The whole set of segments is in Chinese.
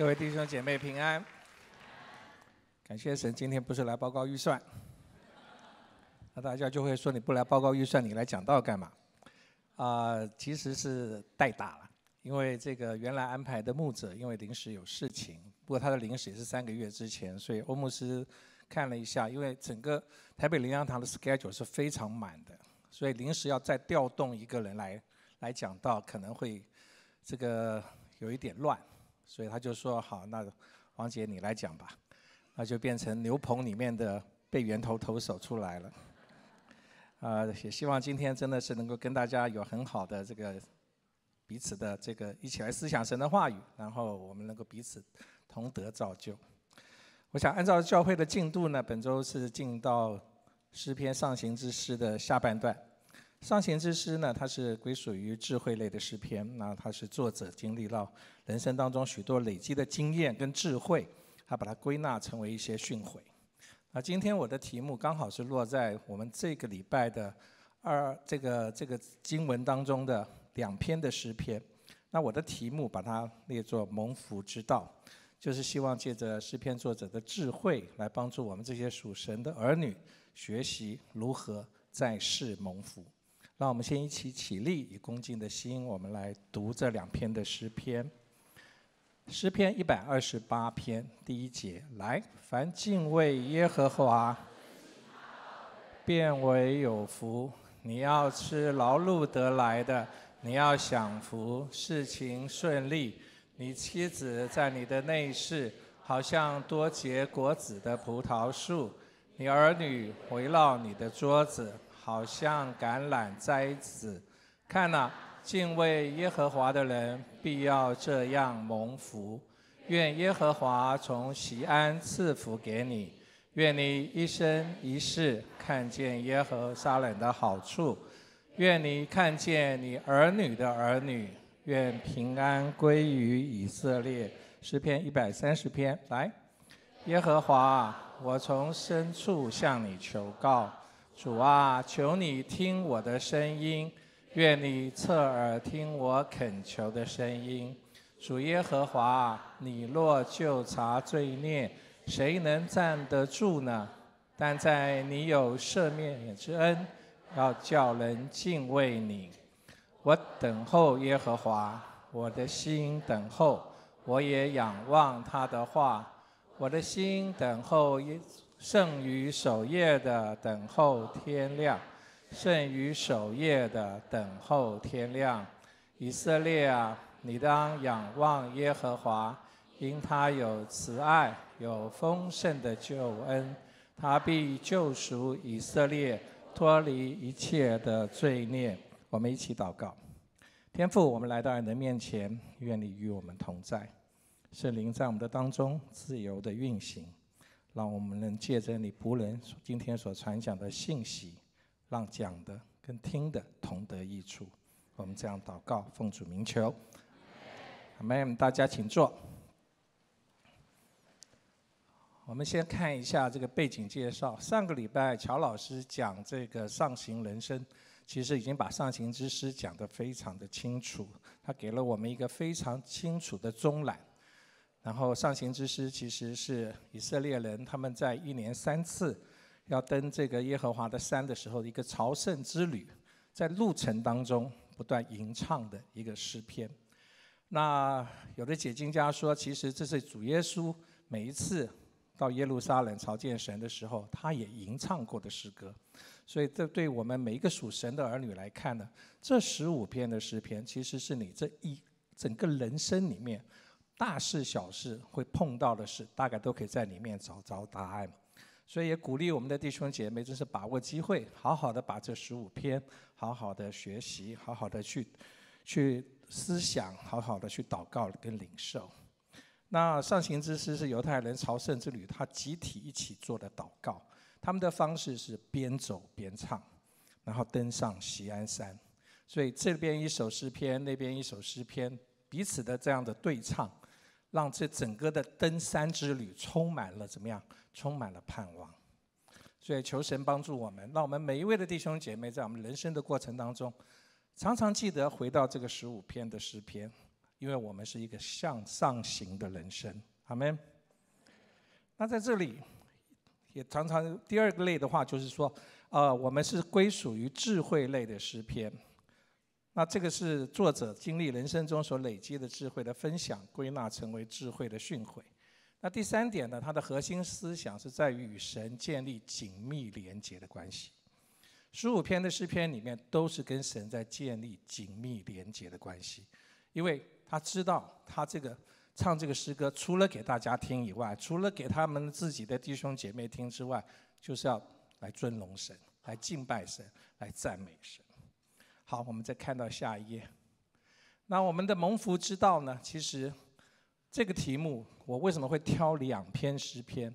各位弟兄姐妹平安，感谢神，今天不是来报告预算，那大家就会说你不来报告预算，你来讲道干嘛？啊，其实是代打了，因为这个原来安排的牧者因为临时有事情，不过他的临时也是三个月之前，所以欧牧师看了一下，因为整个台北灵粮堂的 schedule 是非常满的，所以临时要再调动一个人来来讲道，可能会这个有一点乱。所以他就说：“好，那王姐你来讲吧。”那就变成牛棚里面的被源头投手出来了。啊，也希望今天真的是能够跟大家有很好的这个彼此的这个一起来思想神的话语，然后我们能够彼此同德造就。我想按照教会的进度呢，本周是进到诗篇上行之诗的下半段。上贤之诗呢，它是归属于智慧类的诗篇。那它是作者经历了人生当中许多累积的经验跟智慧，他把它归纳成为一些训诲。那今天我的题目刚好是落在我们这个礼拜的二这个这个经文当中的两篇的诗篇。那我的题目把它列作蒙福之道，就是希望借着诗篇作者的智慧来帮助我们这些属神的儿女学习如何在世蒙福。让我们先一起起立，以恭敬的心，我们来读这两篇的诗篇。诗篇一百二十八篇第一节：来，凡敬畏耶和华，变为有福。你要吃劳碌得来的，你要享福，事情顺利。你妻子在你的内室，好像多结果子的葡萄树；你儿女围绕你的桌子。好像橄榄摘子，看了敬畏耶和华的人必要这样蒙福。愿耶和华从西安赐福给你，愿你一生一世看见耶和沙冷的好处。愿你看见你儿女的儿女。愿平安归于以色列。诗篇一百三十篇，来，耶和华，我从深处向你求告。主啊，求你听我的声音，愿你侧耳听我恳求的声音。主耶和华，你若就查罪孽，谁能站得住呢？但在你有赦免之恩，要叫人敬畏你。我等候耶和华，我的心等候，我也仰望他的话。我的心等候耶。剩余守夜的等候天亮，剩余守夜的等候天亮，以色列啊，你当仰望耶和华，因他有慈爱，有丰盛的救恩，他必救赎以色列，脱离一切的罪孽。我们一起祷告，天父，我们来到你的面前，愿你与我们同在，圣灵在我们的当中自由的运行。让我们能借着你仆人今天所传讲的信息，让讲的跟听的同得益处。我们这样祷告，奉主名求。阿门。大家请坐。我们先看一下这个背景介绍。上个礼拜乔老师讲这个上行人生，其实已经把上行之师讲的非常的清楚，他给了我们一个非常清楚的中览。然后，上行之诗其实是以色列人他们在一年三次要登这个耶和华的山的时候一个朝圣之旅，在路程当中不断吟唱的一个诗篇。那有的解经家说，其实这是主耶稣每一次到耶路撒冷朝见神的时候，他也吟唱过的诗歌。所以，这对我们每一个属神的儿女来看呢，这十五篇的诗篇，其实是你这一整个人生里面。大事小事会碰到的事，大概都可以在里面找找答案所以也鼓励我们的弟兄姐妹，就是把握机会，好好的把这十五篇，好好的学习，好好的去，去思想，好好的去祷告跟领受。那上行之诗是犹太人朝圣之旅，他集体一起做的祷告。他们的方式是边走边唱，然后登上锡安山。所以这边一首诗篇，那边一首诗篇，彼此的这样的对唱。让这整个的登山之旅充满了怎么样？充满了盼望。所以求神帮助我们，让我们每一位的弟兄姐妹在我们人生的过程当中，常常记得回到这个十五篇的诗篇，因为我们是一个向上行的人生。阿门。那在这里，也常常第二个类的话就是说，呃，我们是归属于智慧类的诗篇。那这个是作者经历人生中所累积的智慧的分享，归纳成为智慧的训诲。那第三点呢，他的核心思想是在于与神建立紧密连结的关系。十五篇的诗篇里面都是跟神在建立紧密连结的关系，因为他知道他这个唱这个诗歌，除了给大家听以外，除了给他们自己的弟兄姐妹听之外，就是要来尊荣神，来敬拜神，来赞美神。好，我们再看到下一页。那我们的蒙福之道呢？其实这个题目，我为什么会挑两篇诗篇？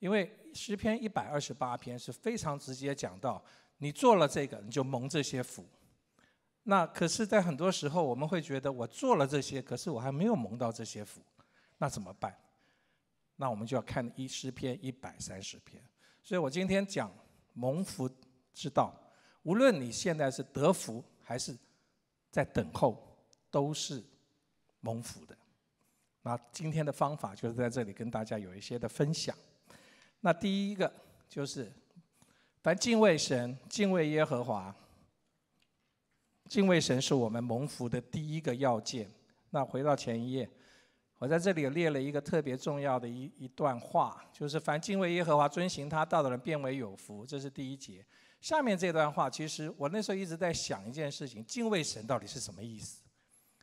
因为诗篇一百二十八篇是非常直接讲到，你做了这个，你就蒙这些福。那可是，在很多时候，我们会觉得我做了这些，可是我还没有蒙到这些福，那怎么办？那我们就要看一诗篇一百三十篇。所以我今天讲蒙福之道。无论你现在是得福还是在等候，都是蒙福的。那今天的方法就是在这里跟大家有一些的分享。那第一个就是凡敬畏神、敬畏耶和华、敬畏神是我们蒙福的第一个要件。那回到前一页，我在这里列了一个特别重要的一一段话，就是凡敬畏耶和华、遵行他道的人，变为有福。这是第一节。下面这段话，其实我那时候一直在想一件事情：敬畏神到底是什么意思？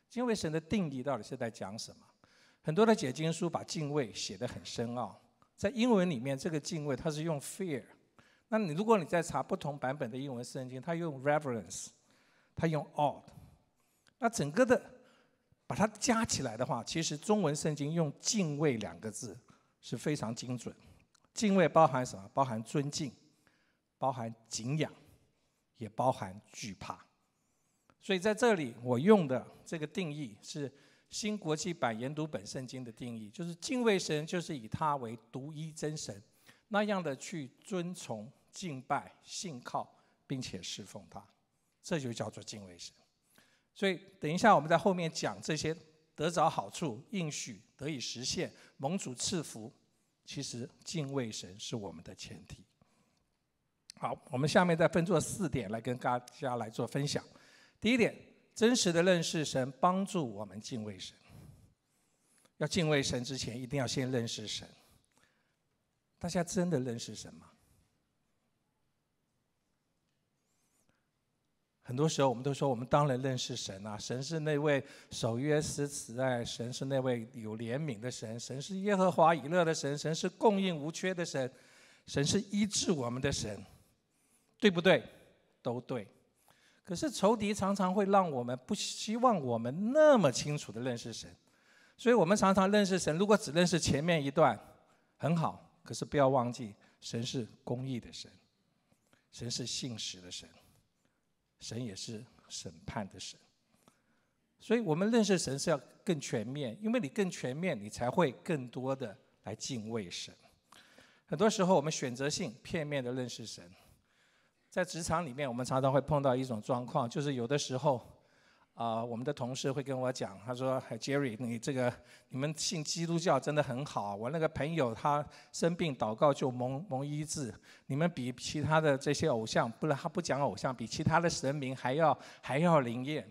敬畏神的定义到底是在讲什么？很多的解经书把敬畏写得很深奥。在英文里面，这个敬畏它是用 “fear”。那你如果你在查不同版本的英文圣经，它用 “reverence”，它用 “awe”。那整个的把它加起来的话，其实中文圣经用“敬畏”两个字是非常精准。敬畏包含什么？包含尊敬。包含敬仰，也包含惧怕，所以在这里我用的这个定义是新国际版研读本圣经的定义，就是敬畏神，就是以他为独一真神那样的去遵从、敬拜、信靠，并且侍奉他，这就叫做敬畏神。所以等一下我们在后面讲这些得着好处、应许得以实现、蒙主赐福，其实敬畏神是我们的前提。好，我们下面再分做四点来跟大家来做分享。第一点，真实的认识神，帮助我们敬畏神。要敬畏神之前，一定要先认识神。大家真的认识神吗？很多时候我们都说我们当然认识神啊，神是那位守约慈爱，神是那位有怜悯的神，神是耶和华以勒的神，神是供应无缺的神，神是医治我们的神。对不对？都对。可是仇敌常常会让我们不希望我们那么清楚的认识神，所以我们常常认识神。如果只认识前面一段很好，可是不要忘记，神是公义的神，神是信实的神，神也是审判的神。所以我们认识神是要更全面，因为你更全面，你才会更多的来敬畏神。很多时候我们选择性、片面的认识神。在职场里面，我们常常会碰到一种状况，就是有的时候，啊，我们的同事会跟我讲，他说：“嗨 j e r r y 你这个你们信基督教真的很好。我那个朋友他生病祷告就蒙蒙医治，你们比其他的这些偶像，不然他不讲偶像，比其他的神明还要还要灵验，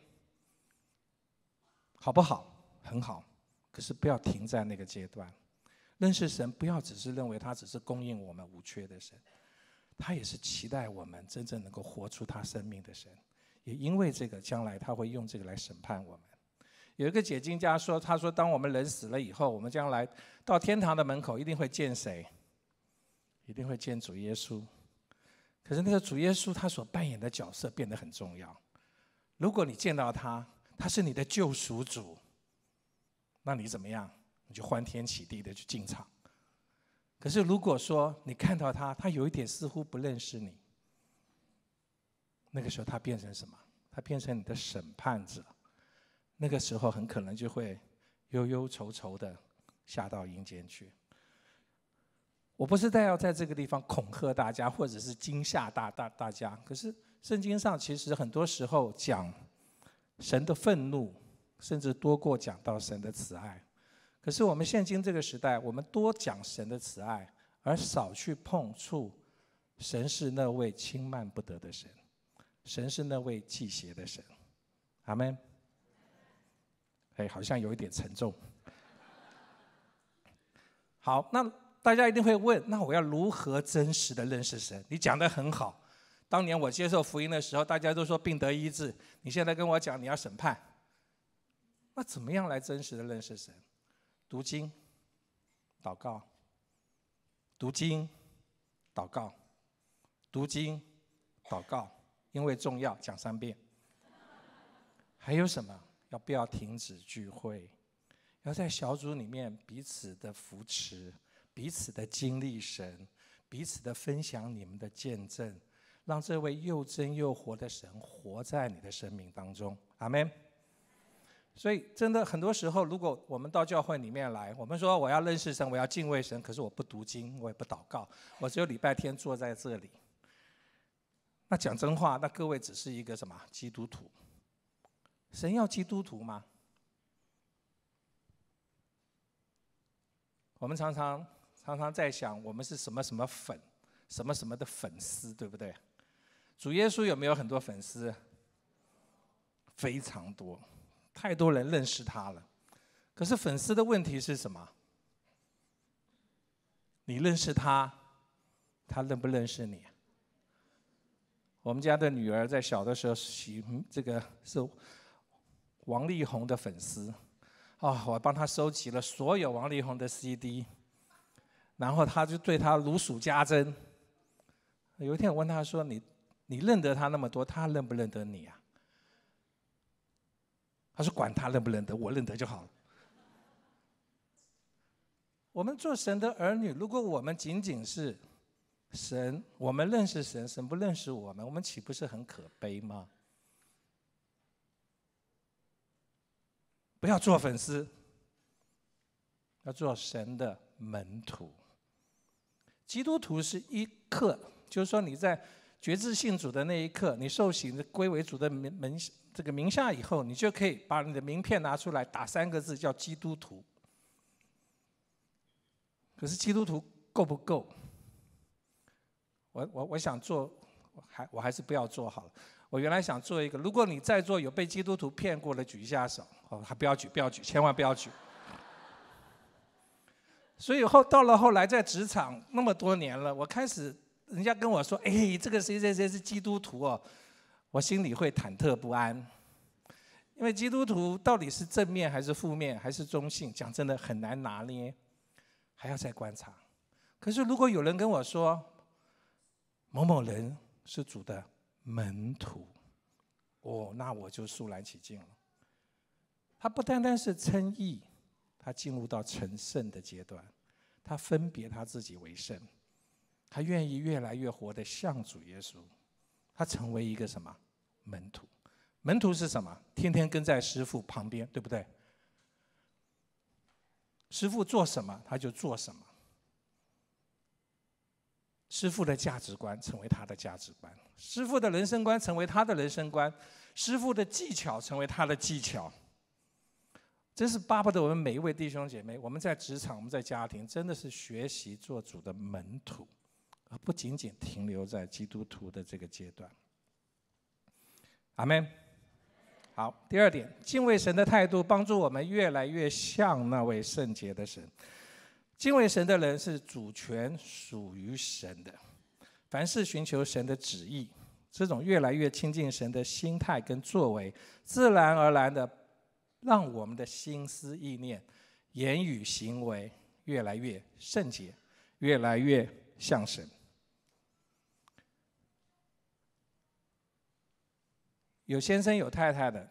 好不好？很好。可是不要停在那个阶段，认识神不要只是认为他只是供应我们无缺的神。”他也是期待我们真正能够活出他生命的神，也因为这个，将来他会用这个来审判我们。有一个解经家说，他说：“当我们人死了以后，我们将来到天堂的门口一定会见谁？一定会见主耶稣。可是那个主耶稣他所扮演的角色变得很重要。如果你见到他，他是你的救赎主，那你怎么样？你就欢天喜地的去进场。”可是，如果说你看到他，他有一点似乎不认识你，那个时候他变成什么？他变成你的审判者，那个时候很可能就会忧忧愁愁的下到阴间去。我不是在要在这个地方恐吓大家，或者是惊吓大大大家。可是圣经上其实很多时候讲神的愤怒，甚至多过讲到神的慈爱。可是我们现今这个时代，我们多讲神的慈爱，而少去碰触神是那位轻慢不得的神，神是那位忌邪的神。阿门。哎，好像有一点沉重。好，那大家一定会问：那我要如何真实的认识神？你讲的很好，当年我接受福音的时候，大家都说病得医治。你现在跟我讲你要审判，那怎么样来真实的认识神？读经，祷告，读经，祷告，读经，祷告，因为重要，讲三遍。还有什么？要不要停止聚会？要在小组里面彼此的扶持，彼此的经历神，彼此的分享你们的见证，让这位又真又活的神活在你的生命当中。阿门。所以，真的，很多时候，如果我们到教会里面来，我们说我要认识神，我要敬畏神，可是我不读经，我也不祷告，我只有礼拜天坐在这里。那讲真话，那各位只是一个什么基督徒？神要基督徒吗？我们常常常常在想，我们是什么什么粉，什么什么的粉丝，对不对？主耶稣有没有很多粉丝？非常多。太多人认识他了，可是粉丝的问题是什么？你认识他，他认不认识你？我们家的女儿在小的时候喜这个是王力宏的粉丝，哦，我帮她收集了所有王力宏的 CD，然后他就对他如数家珍。有一天我问他说：“你你认得他那么多，他认不认得你啊？”他说：“管他认不认得，我认得就好了。”我们做神的儿女，如果我们仅仅是神，我们认识神，神不认识我们，我们岂不是很可悲吗？不要做粉丝，要做神的门徒。基督徒是一刻，就是说你在觉知信主的那一刻，你受洗归为主，的门门。这个名下以后，你就可以把你的名片拿出来打三个字叫基督徒。可是基督徒够不够？我我我想做，还我还是不要做好了。我原来想做一个，如果你在座有被基督徒骗过的，举一下手。哦，还不要举，不要举，千万不要举。所以后到了后来，在职场那么多年了，我开始人家跟我说：“哎，这个谁谁谁是基督徒哦。”我心里会忐忑不安，因为基督徒到底是正面还是负面还是中性，讲真的很难拿捏，还要再观察。可是如果有人跟我说某某人是主的门徒，哦，那我就肃然起敬了。他不单单是称义，他进入到成圣的阶段，他分别他自己为圣，他愿意越来越活得像主耶稣。他成为一个什么门徒？门徒是什么？天天跟在师傅旁边，对不对？师傅做什么，他就做什么。师傅的价值观成为他的价值观，师傅的人生观成为他的人生观，师傅的技巧成为他的技巧。真是巴不得我们每一位弟兄姐妹，我们在职场，我们在家庭，真的是学习做主的门徒。而不仅仅停留在基督徒的这个阶段。阿门。好，第二点，敬畏神的态度帮助我们越来越像那位圣洁的神。敬畏神的人是主权属于神的，凡事寻求神的旨意。这种越来越亲近神的心态跟作为，自然而然的让我们的心思意念、言语行为越来越圣洁，越来越像神。有先生有太太的，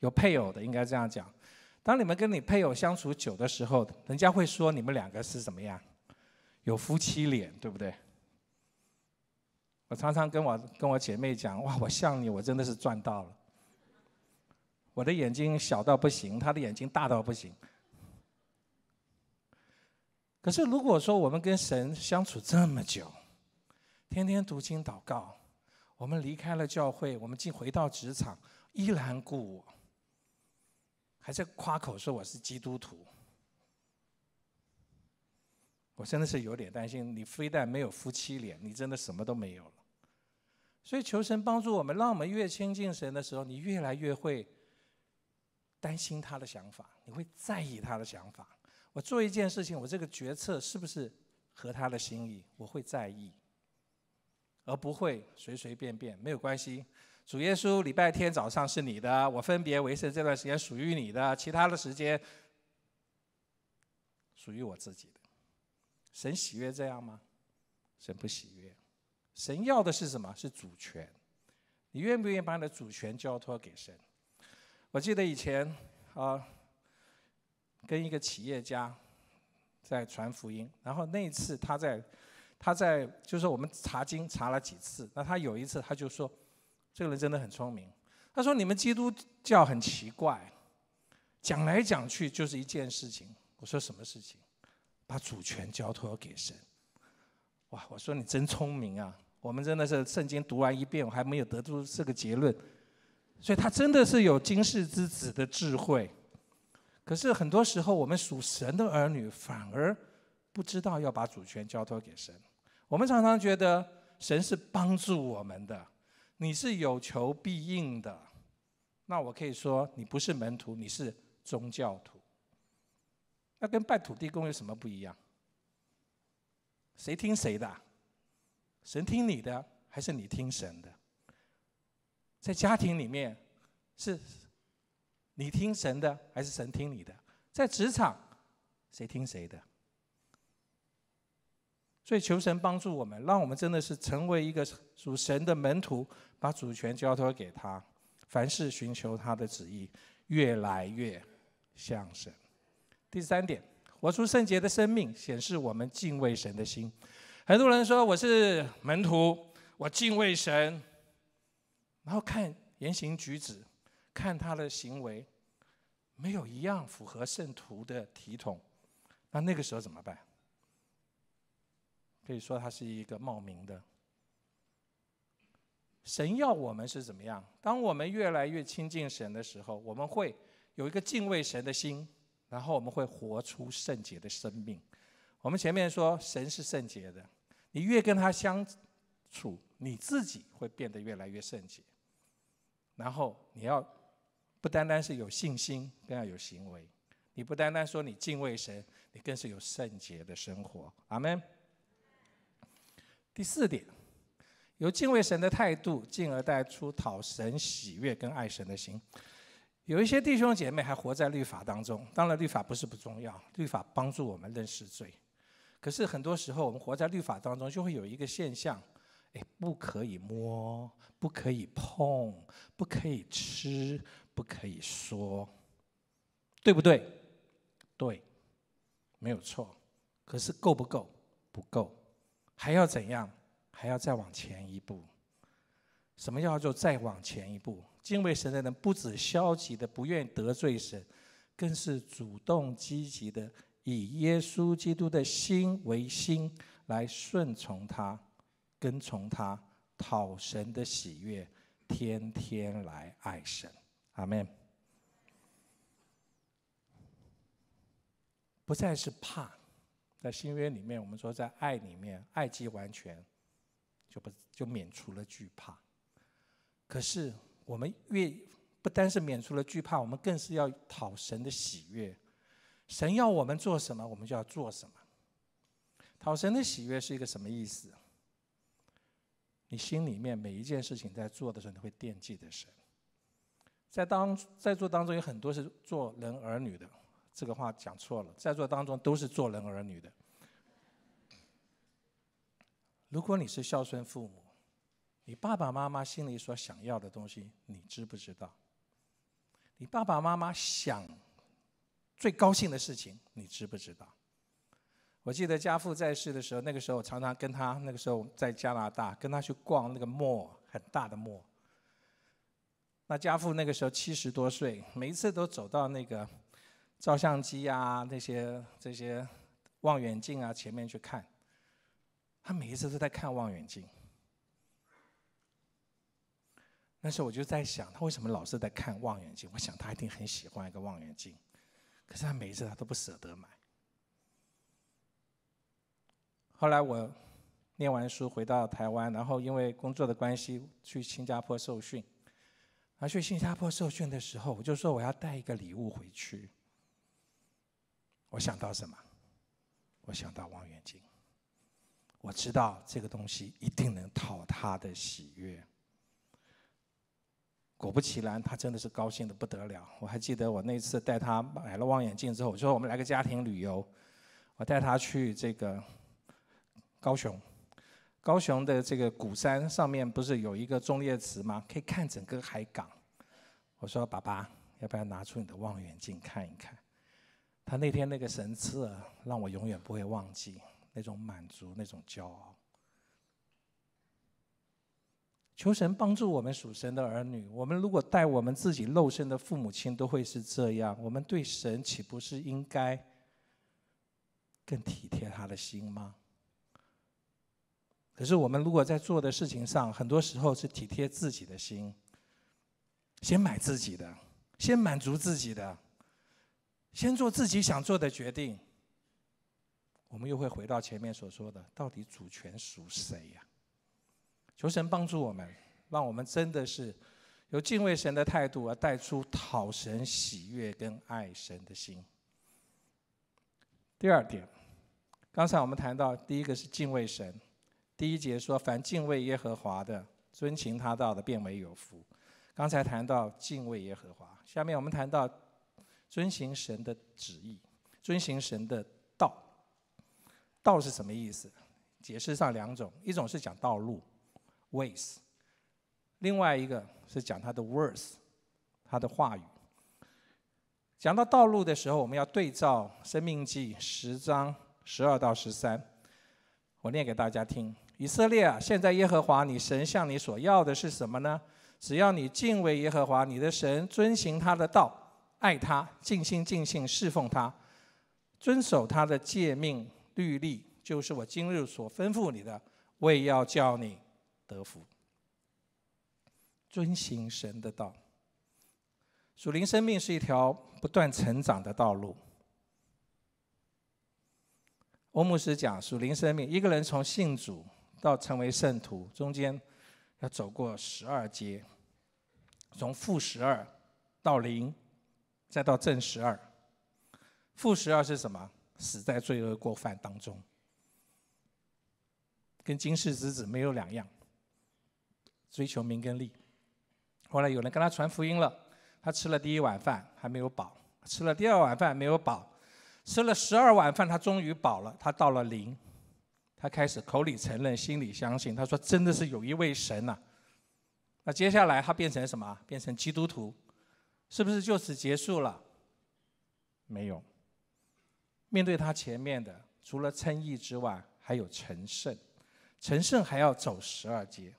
有配偶的，应该这样讲。当你们跟你配偶相处久的时候，人家会说你们两个是怎么样？有夫妻脸，对不对？我常常跟我跟我姐妹讲，哇，我像你，我真的是赚到了。我的眼睛小到不行，他的眼睛大到不行。可是如果说我们跟神相处这么久，天天读经祷告。我们离开了教会，我们进回到职场，依然故我，还在夸口说我是基督徒。我真的是有点担心，你非但没有夫妻脸，你真的什么都没有了。所以求神帮助我们，让我们越亲近神的时候，你越来越会担心他的想法，你会在意他的想法。我做一件事情，我这个决策是不是合他的心意？我会在意。而不会随随便便，没有关系。主耶稣礼拜天早上是你的，我分别维持这段时间属于你的，其他的时间属于我自己的。神喜悦这样吗？神不喜悦。神要的是什么？是主权。你愿不愿意把你的主权交托给神？我记得以前啊，跟一个企业家在传福音，然后那一次他在。他在就是我们查经查了几次，那他有一次他就说，这个人真的很聪明。他说你们基督教很奇怪，讲来讲去就是一件事情。我说什么事情？把主权交托给神。哇，我说你真聪明啊！我们真的是圣经读完一遍，我还没有得出这个结论，所以他真的是有经世之子的智慧。可是很多时候，我们属神的儿女反而不知道要把主权交托给神。我们常常觉得神是帮助我们的，你是有求必应的。那我可以说，你不是门徒，你是宗教徒。那跟拜土地公有什么不一样？谁听谁的？神听你的，还是你听神的？在家庭里面，是你听神的，还是神听你的？在职场，谁听谁的？所以求神帮助我们，让我们真的是成为一个主神的门徒，把主权交托给他，凡事寻求他的旨意，越来越像神。第三点，活出圣洁的生命，显示我们敬畏神的心。很多人说我是门徒，我敬畏神，然后看言行举止，看他的行为，没有一样符合圣徒的体统，那那个时候怎么办？可以说它是一个冒名的。神要我们是怎么样？当我们越来越亲近神的时候，我们会有一个敬畏神的心，然后我们会活出圣洁的生命。我们前面说神是圣洁的，你越跟他相处，你自己会变得越来越圣洁。然后你要不单单是有信心，更要有行为。你不单单说你敬畏神，你更是有圣洁的生活。阿门。第四点，有敬畏神的态度，进而带出讨神喜悦跟爱神的心。有一些弟兄姐妹还活在律法当中，当然律法不是不重要，律法帮助我们认识罪。可是很多时候我们活在律法当中，就会有一个现象：哎，不可以摸，不可以碰，不可以吃，不可以说，对不对？对，没有错。可是够不够？不够。还要怎样？还要再往前一步。什么叫做再往前一步？敬畏神的人不止消极的不愿意得罪神，更是主动积极的以耶稣基督的心为心，来顺从他，跟从他，讨神的喜悦，天天来爱神。阿门。不再是怕。在新约里面，我们说在爱里面，爱既完全，就不就免除了惧怕。可是我们越不单是免除了惧怕，我们更是要讨神的喜悦。神要我们做什么，我们就要做什么。讨神的喜悦是一个什么意思？你心里面每一件事情在做的时候，你会惦记着神。在当在座当中有很多是做人儿女的。这个话讲错了，在座当中都是做人儿女的。如果你是孝顺父母，你爸爸妈妈心里所想要的东西，你知不知道？你爸爸妈妈想最高兴的事情，你知不知道？我记得家父在世的时候，那个时候常常跟他，那个时候在加拿大跟他去逛那个 mall 很大的 mall。那家父那个时候七十多岁，每一次都走到那个。照相机啊，那些这些望远镜啊，前面去看。他每一次都在看望远镜。那时候我就在想，他为什么老是在看望远镜？我想他一定很喜欢一个望远镜，可是他每一次他都不舍得买。后来我念完书回到台湾，然后因为工作的关系去新加坡受训。啊，去新加坡受训的时候，我就说我要带一个礼物回去。我想到什么？我想到望远镜。我知道这个东西一定能讨他的喜悦。果不其然，他真的是高兴的不得了。我还记得我那次带他买了望远镜之后，我说我们来个家庭旅游，我带他去这个高雄。高雄的这个鼓山上面不是有一个中烈祠吗？可以看整个海港。我说爸爸，要不要拿出你的望远镜看一看？他那天那个神色让我永远不会忘记，那种满足，那种骄傲。求神帮助我们属神的儿女。我们如果待我们自己肉身的父母亲都会是这样，我们对神岂不是应该更体贴他的心吗？可是我们如果在做的事情上，很多时候是体贴自己的心，先买自己的，先满足自己的。先做自己想做的决定。我们又会回到前面所说的，到底主权属谁呀？求神帮助我们，让我们真的是有敬畏神的态度，而带出讨神喜悦跟爱神的心。第二点，刚才我们谈到第一个是敬畏神，第一节说：“凡敬畏耶和华的，尊行他道的，变为有福。”刚才谈到敬畏耶和华，下面我们谈到。遵行神的旨意，遵行神的道。道是什么意思？解释上两种，一种是讲道路，ways；，另外一个是讲他的 words，他的话语。讲到道路的时候，我们要对照《生命记》十章十二到十三，我念给大家听。以色列啊，现在耶和华你神向你所要的是什么呢？只要你敬畏耶和华你的神，遵行他的道。爱他，尽心尽性侍奉他，遵守他的诫命律例，就是我今日所吩咐你的。我也要叫你得福，遵行神的道。属灵生命是一条不断成长的道路。欧姆师讲属灵生命，一个人从信主到成为圣徒，中间要走过十二阶，从负十二到零。再到正十二，负十二是什么？死在罪恶过犯当中，跟今世之子没有两样，追求名跟利。后来有人跟他传福音了，他吃了第一碗饭还没有饱，吃了第二碗饭没有饱，吃了十二碗饭他终于饱了，他到了零，他开始口里承认，心里相信，他说真的是有一位神呐。那接下来他变成什么？变成基督徒。是不是就此结束了？没有。面对他前面的，除了称义之外，还有成圣。成圣还要走十二阶。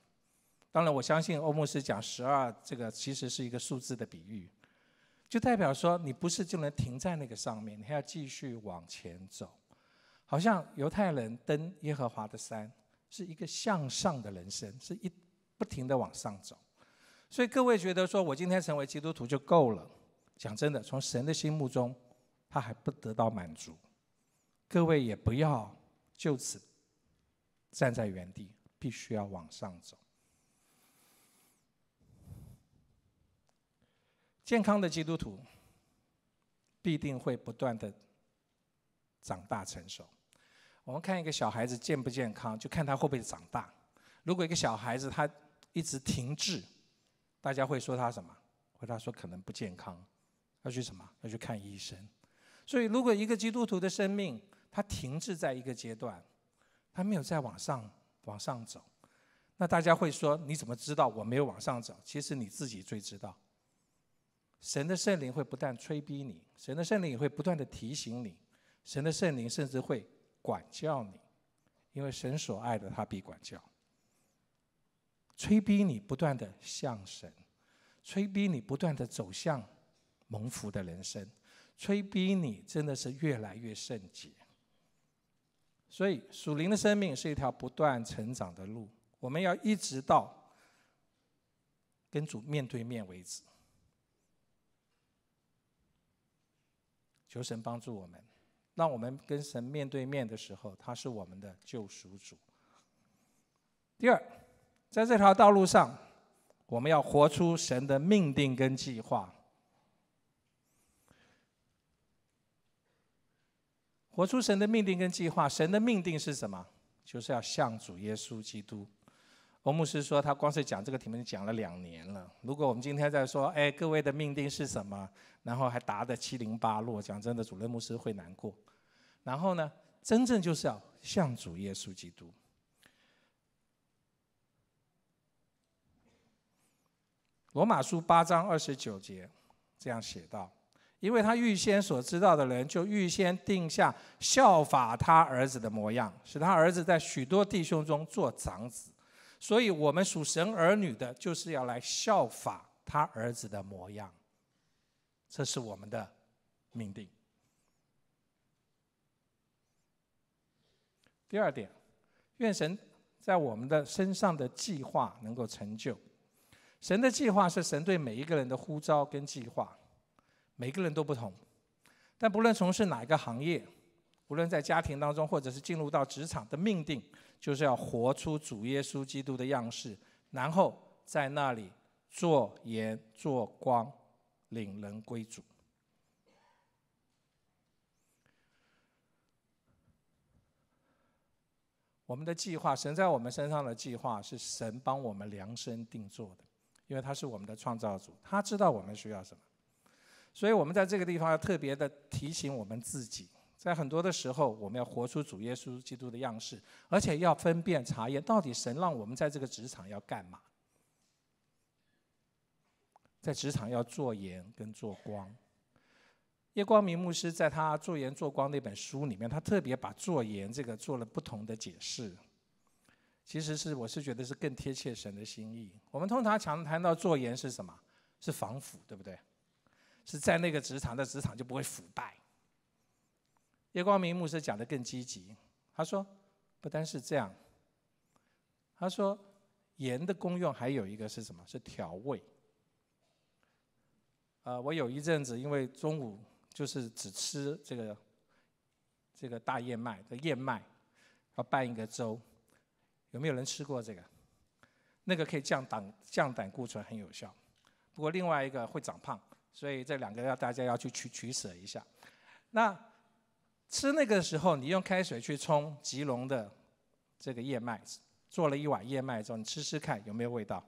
当然，我相信欧牧师讲十二这个其实是一个数字的比喻，就代表说你不是就能停在那个上面，你还要继续往前走。好像犹太人登耶和华的山，是一个向上的人生，是一不停的往上走。所以各位觉得说，我今天成为基督徒就够了？讲真的，从神的心目中，他还不得到满足。各位也不要就此站在原地，必须要往上走。健康的基督徒必定会不断的长大成熟。我们看一个小孩子健不健康，就看他会不会长大。如果一个小孩子他一直停滞，大家会说他什么？回答说可能不健康，要去什么？要去看医生。所以，如果一个基督徒的生命他停滞在一个阶段，他没有再往上往上走，那大家会说你怎么知道我没有往上走？其实你自己最知道。神的圣灵会不断催逼你，神的圣灵也会不断的提醒你，神的圣灵甚至会管教你，因为神所爱的他必管教。催逼你不断的向神，催逼你不断的走向蒙福的人生，催逼你真的是越来越圣洁。所以属灵的生命是一条不断成长的路，我们要一直到跟主面对面为止。求神帮助我们，让我们跟神面对面的时候，他是我们的救赎主。第二。在这条道路上，我们要活出神的命定跟计划，活出神的命定跟计划。神的命定是什么？就是要向主耶稣基督。欧牧师说，他光是讲这个题目就讲了两年了。如果我们今天在说，哎，各位的命定是什么？然后还答的七零八落，讲真的，主任牧师会难过。然后呢，真正就是要向主耶稣基督。罗马书八章二十九节这样写道：“因为他预先所知道的人，就预先定下效法他儿子的模样，使他儿子在许多弟兄中做长子。所以，我们属神儿女的，就是要来效法他儿子的模样。这是我们的命定。”第二点，愿神在我们的身上的计划能够成就。神的计划是神对每一个人的呼召跟计划，每个人都不同，但不论从事哪一个行业，无论在家庭当中，或者是进入到职场的命定，就是要活出主耶稣基督的样式，然后在那里做盐、做光，领人归主。我们的计划，神在我们身上的计划，是神帮我们量身定做的。因为他是我们的创造主，他知道我们需要什么，所以我们在这个地方要特别的提醒我们自己，在很多的时候，我们要活出主耶稣基督的样式，而且要分辨、查验到底神让我们在这个职场要干嘛。在职场要做盐跟做光。叶光明牧师在他《做盐做光》那本书里面，他特别把做盐这个做了不同的解释。其实是，我是觉得是更贴切神的心意。我们通常常谈到做盐是什么？是防腐，对不对？是在那个职场，的职场就不会腐败。叶光明牧师讲的更积极，他说不单是这样，他说盐的功用还有一个是什么？是调味。啊，我有一阵子因为中午就是只吃这个这个大燕麦的燕麦，要拌一个粥。有没有人吃过这个？那个可以降胆降胆固醇，很有效。不过另外一个会长胖，所以这两个要大家要去取取舍一下。那吃那个的时候，你用开水去冲吉隆的这个燕麦，做了一碗燕麦粥，你吃吃看有没有味道？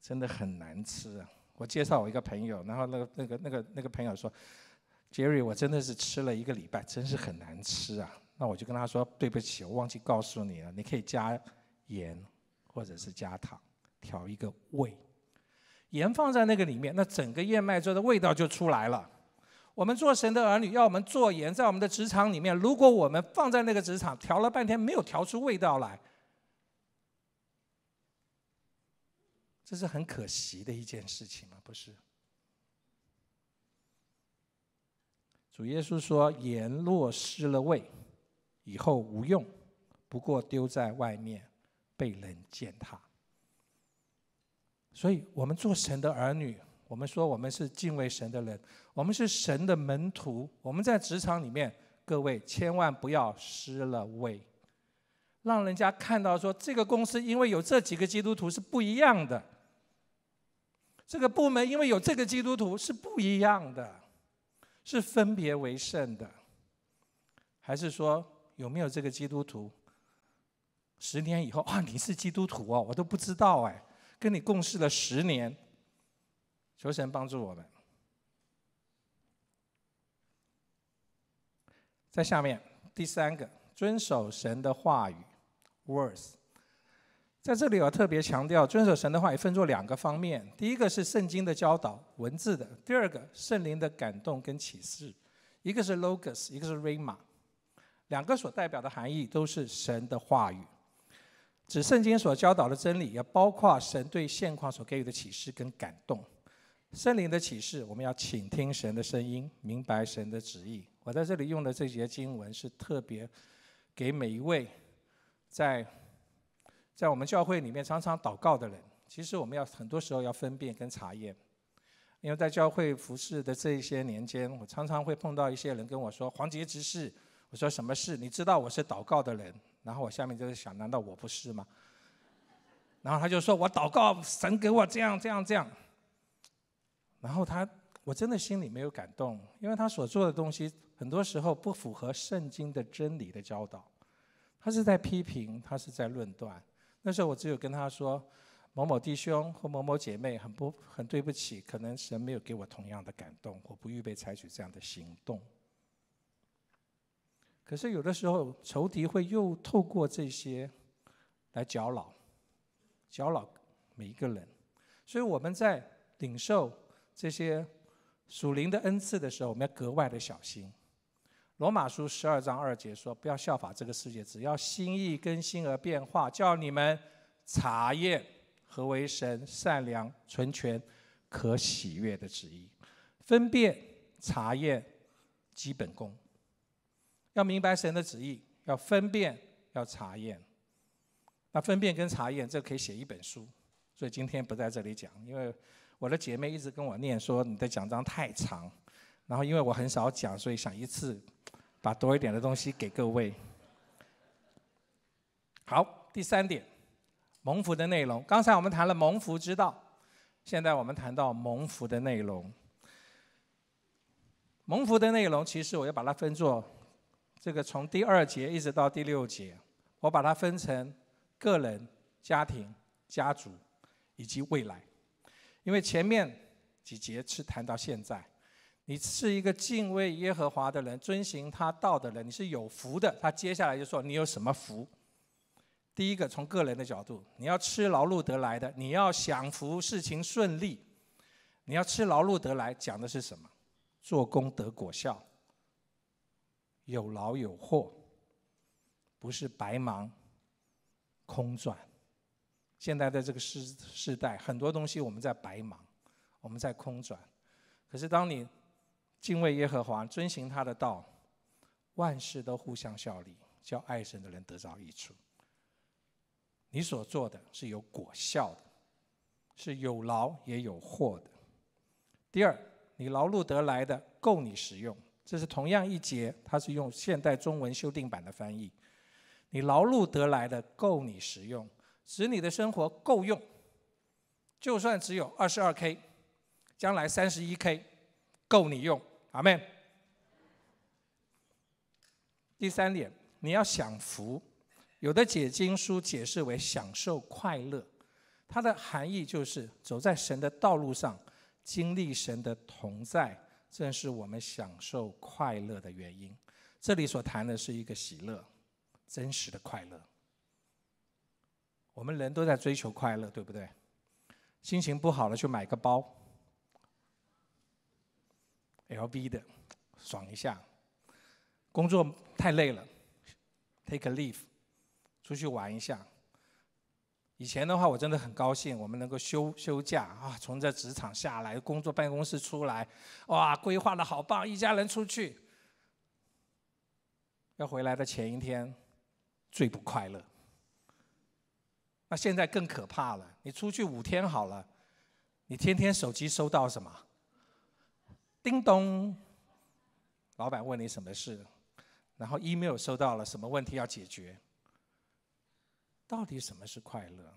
真的很难吃啊！我介绍我一个朋友，然后那个那个那个那个朋友说：“Jerry，我真的是吃了一个礼拜，真是很难吃啊。”那我就跟他说：“对不起，我忘记告诉你了。你可以加盐，或者是加糖，调一个味。盐放在那个里面，那整个燕麦粥的味道就出来了。我们做神的儿女，要我们做盐，在我们的职场里面，如果我们放在那个职场，调了半天没有调出味道来，这是很可惜的一件事情嘛，不是？”主耶稣说：“盐若失了味。”以后无用，不过丢在外面，被人践踏。所以我们做神的儿女，我们说我们是敬畏神的人，我们是神的门徒。我们在职场里面，各位千万不要失了位，让人家看到说这个公司因为有这几个基督徒是不一样的，这个部门因为有这个基督徒是不一样的，是分别为圣的，还是说？有没有这个基督徒？十年以后啊，你是基督徒哦，我都不知道哎，跟你共事了十年。求神帮助我们。在下面第三个，遵守神的话语，words。在这里我特别强调，遵守神的话语分作两个方面：第一个是圣经的教导，文字的；第二个圣灵的感动跟启示，一个是 logos，一个是 r a m a 两个所代表的含义都是神的话语，指圣经所教导的真理，也包括神对现况所给予的启示跟感动。圣灵的启示，我们要倾听神的声音，明白神的旨意。我在这里用的这节经文，是特别给每一位在在我们教会里面常常祷告的人。其实我们要很多时候要分辨跟查验，因为在教会服侍的这一些年间，我常常会碰到一些人跟我说：“黄杰执事。”我说什么事？你知道我是祷告的人，然后我下面就是想，难道我不是吗？然后他就说我祷告神给我这样这样这样。然后他，我真的心里没有感动，因为他所做的东西很多时候不符合圣经的真理的教导，他是在批评，他是在论断。那时候我只有跟他说，某某弟兄或某某姐妹很不很对不起，可能神没有给我同样的感动，我不预备采取这样的行动。可是有的时候，仇敌会又透过这些来搅扰、搅扰每一个人。所以我们在领受这些属灵的恩赐的时候，我们要格外的小心。罗马书十二章二节说：“不要效法这个世界，只要心意更新而变化，叫你们查验何为神善良、纯全、可喜悦的旨意。分辨、查验，基本功。”要明白神的旨意，要分辨，要查验。那分辨跟查验，这可以写一本书，所以今天不在这里讲。因为我的姐妹一直跟我念说你的讲章太长，然后因为我很少讲，所以想一次把多一点的东西给各位。好，第三点，蒙福的内容。刚才我们谈了蒙福之道，现在我们谈到蒙福的内容。蒙福的内容，其实我要把它分作。这个从第二节一直到第六节，我把它分成个人、家庭、家族以及未来。因为前面几节是谈到现在，你是一个敬畏耶和华的人，遵行他道的人，你是有福的。他接下来就说你有什么福？第一个从个人的角度，你要吃劳碌得来的，你要享福，事情顺利，你要吃劳碌得来，讲的是什么？做工得果效。有劳有获，不是白忙、空转。现在在这个世世代，很多东西我们在白忙，我们在空转。可是当你敬畏耶和华，遵行他的道，万事都互相效力，叫爱神的人得着益处。你所做的是有果效的，是有劳也有获的。第二，你劳碌得来的够你使用。这是同样一节，它是用现代中文修订版的翻译。你劳碌得来的够你使用，使你的生活够用，就算只有二十二 k，将来三十一 k 够你用。阿门。第三点，你要享福。有的解经书解释为享受快乐，它的含义就是走在神的道路上，经历神的同在。正是我们享受快乐的原因。这里所谈的是一个喜乐，真实的快乐。我们人都在追求快乐，对不对？心情不好了就买个包，LV 的，爽一下。工作太累了，take a leave，出去玩一下。以前的话，我真的很高兴，我们能够休休假啊，从这职场下来，工作办公室出来，哇，规划的好棒，一家人出去。要回来的前一天，最不快乐。那现在更可怕了，你出去五天好了，你天天手机收到什么？叮咚，老板问你什么事，然后 email 收到了，什么问题要解决？到底什么是快乐？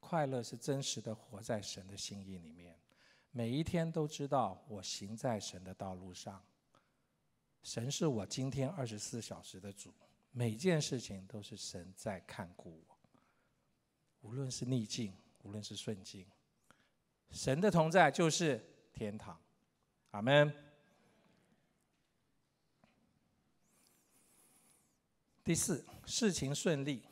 快乐是真实的活在神的心意里面，每一天都知道我行在神的道路上。神是我今天二十四小时的主，每件事情都是神在看顾我。无论是逆境，无论是顺境，神的同在就是天堂。阿门。第四，事情顺利。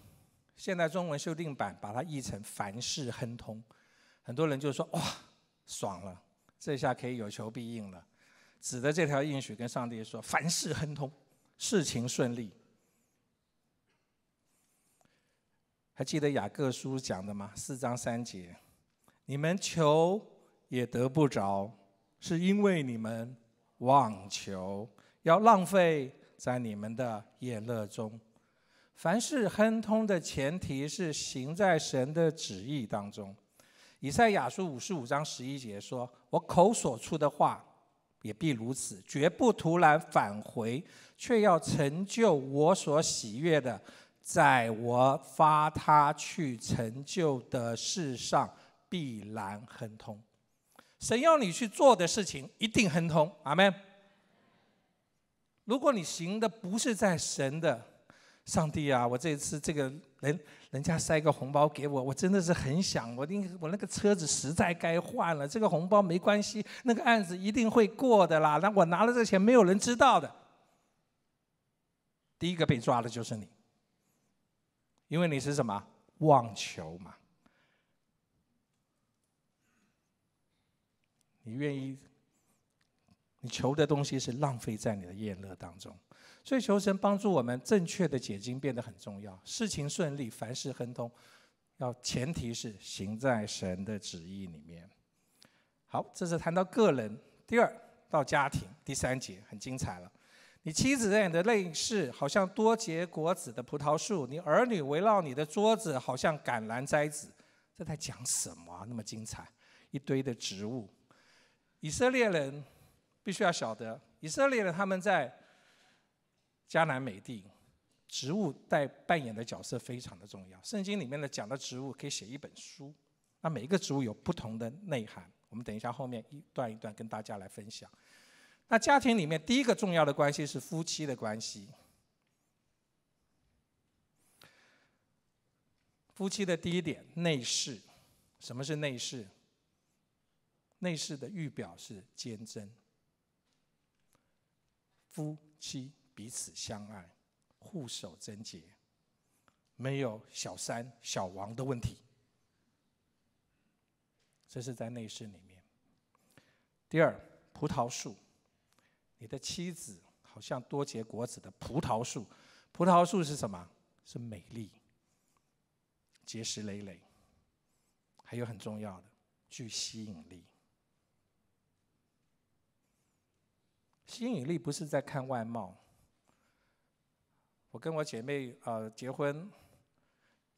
现在中文修订版把它译成“凡事亨通”，很多人就说：“哇，爽了，这下可以有求必应了。”指的这条应许，跟上帝说：“凡事亨通，事情顺利。”还记得雅各书讲的吗？四章三节：“你们求也得不着，是因为你们妄求，要浪费在你们的眼乐中。”凡事亨通的前提是行在神的旨意当中。以赛亚书五十五章十一节说：“我口所出的话，也必如此，绝不突然返回，却要成就我所喜悦的，在我发他去成就的事上，必然亨通。神要你去做的事情，一定亨通。”阿门。如果你行的不是在神的，上帝啊！我这次这个人人家塞个红包给我，我真的是很想我那我那个车子实在该换了。这个红包没关系，那个案子一定会过的啦。那我拿了这钱，没有人知道的。第一个被抓的就是你，因为你是什么妄求嘛？你愿意？你求的东西是浪费在你的宴乐当中。所以求神帮助我们正确的解经变得很重要，事情顺利，凡事亨通，要前提是行在神的旨意里面。好，这是谈到个人，第二到家庭，第三节很精彩了。你妻子养的泪是好像多结果子的葡萄树；你儿女围绕你的桌子，好像橄榄栽子。这在讲什么啊？那么精彩，一堆的植物。以色列人必须要晓得，以色列人他们在。迦南美地，植物在扮演的角色非常的重要。圣经里面的讲的植物可以写一本书，那每一个植物有不同的内涵。我们等一下后面一段一段跟大家来分享。那家庭里面第一个重要的关系是夫妻的关系。夫妻的第一点，内饰。什么是内饰？内饰的预表是坚贞。夫妻。彼此相爱，互守贞洁，没有小三、小王的问题。这是在内室里面。第二，葡萄树，你的妻子好像多结果子的葡萄树。葡萄树是什么？是美丽，结实累累。还有很重要的，具吸引力。吸引力不是在看外貌。我跟我姐妹呃结婚，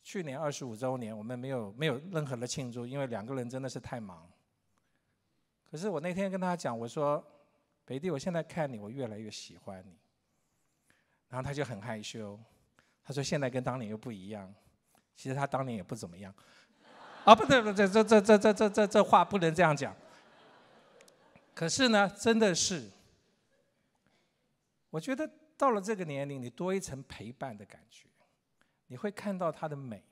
去年二十五周年，我们没有没有任何的庆祝，因为两个人真的是太忙。可是我那天跟她讲，我说：“北弟，我现在看你，我越来越喜欢你。”然后她就很害羞，她说：“现在跟当年又不一样。”其实她当年也不怎么样。啊，不对不对，这这这这这这这话不能这样讲。可是呢，真的是，我觉得。到了这个年龄，你多一层陪伴的感觉，你会看到她的美，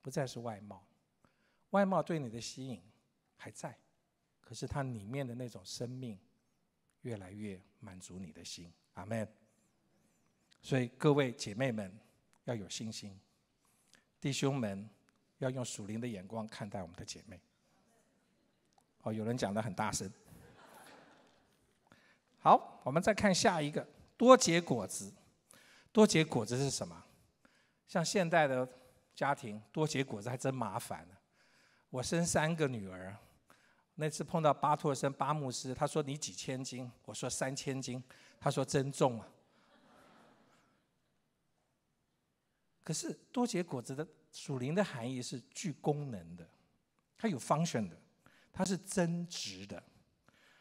不再是外貌，外貌对你的吸引还在，可是她里面的那种生命，越来越满足你的心。阿门。所以各位姐妹们要有信心，弟兄们要用属灵的眼光看待我们的姐妹。哦，有人讲的很大声。好，我们再看下一个。多结果子，多结果子是什么？像现代的家庭，多结果子还真麻烦呢。我生三个女儿，那次碰到巴托森、巴牧师，他说你几千斤，我说三千斤，他说真重啊。可是多结果子的属灵的含义是具功能的，它有 function 的，它是增值的，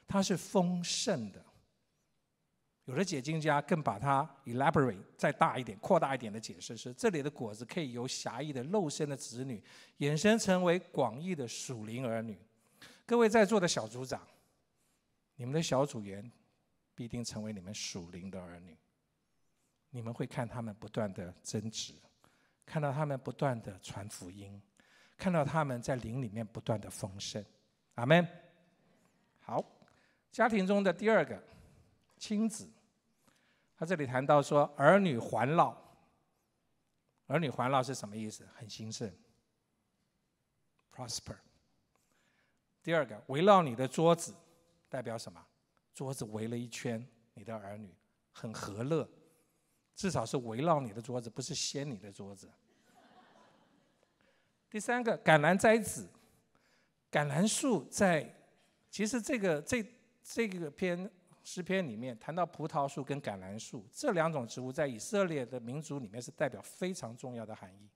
它是丰盛的。有的解经家更把它 elaborate 再大一点、扩大一点的解释是：这里的果子可以由狭义的肉身的子女衍生成为广义的属灵儿女。各位在座的小组长，你们的小组员必定成为你们属灵的儿女。你们会看他们不断的增值，看到他们不断的传福音，看到他们在灵里面不断的丰盛。阿门。好，家庭中的第二个亲子。他这里谈到说：“儿女环绕，儿女环绕是什么意思？很兴盛，prosper。第二个，围绕你的桌子，代表什么？桌子围了一圈，你的儿女很和乐，至少是围绕你的桌子，不是掀你的桌子。第三个，橄榄摘子，橄榄树在，其实这个这这个篇。”诗篇里面谈到葡萄树跟橄榄树这两种植物，在以色列的民族里面是代表非常重要的含义。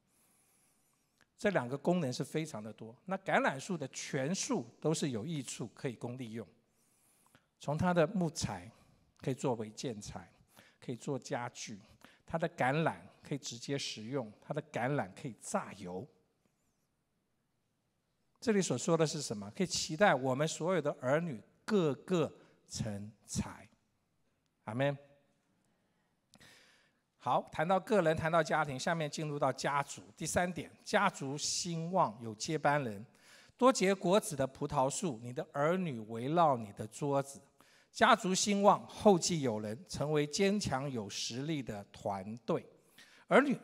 这两个功能是非常的多。那橄榄树的全树都是有益处，可以供利用。从它的木材，可以作为建材，可以做家具；它的橄榄可以直接食用，它的橄榄可以榨油。这里所说的是什么？可以期待我们所有的儿女各个。成才，阿门。好，谈到个人，谈到家庭，下面进入到家族。第三点，家族兴旺有接班人，多结果子的葡萄树，你的儿女围绕你的桌子。家族兴旺，后继有人，成为坚强有实力的团队。儿女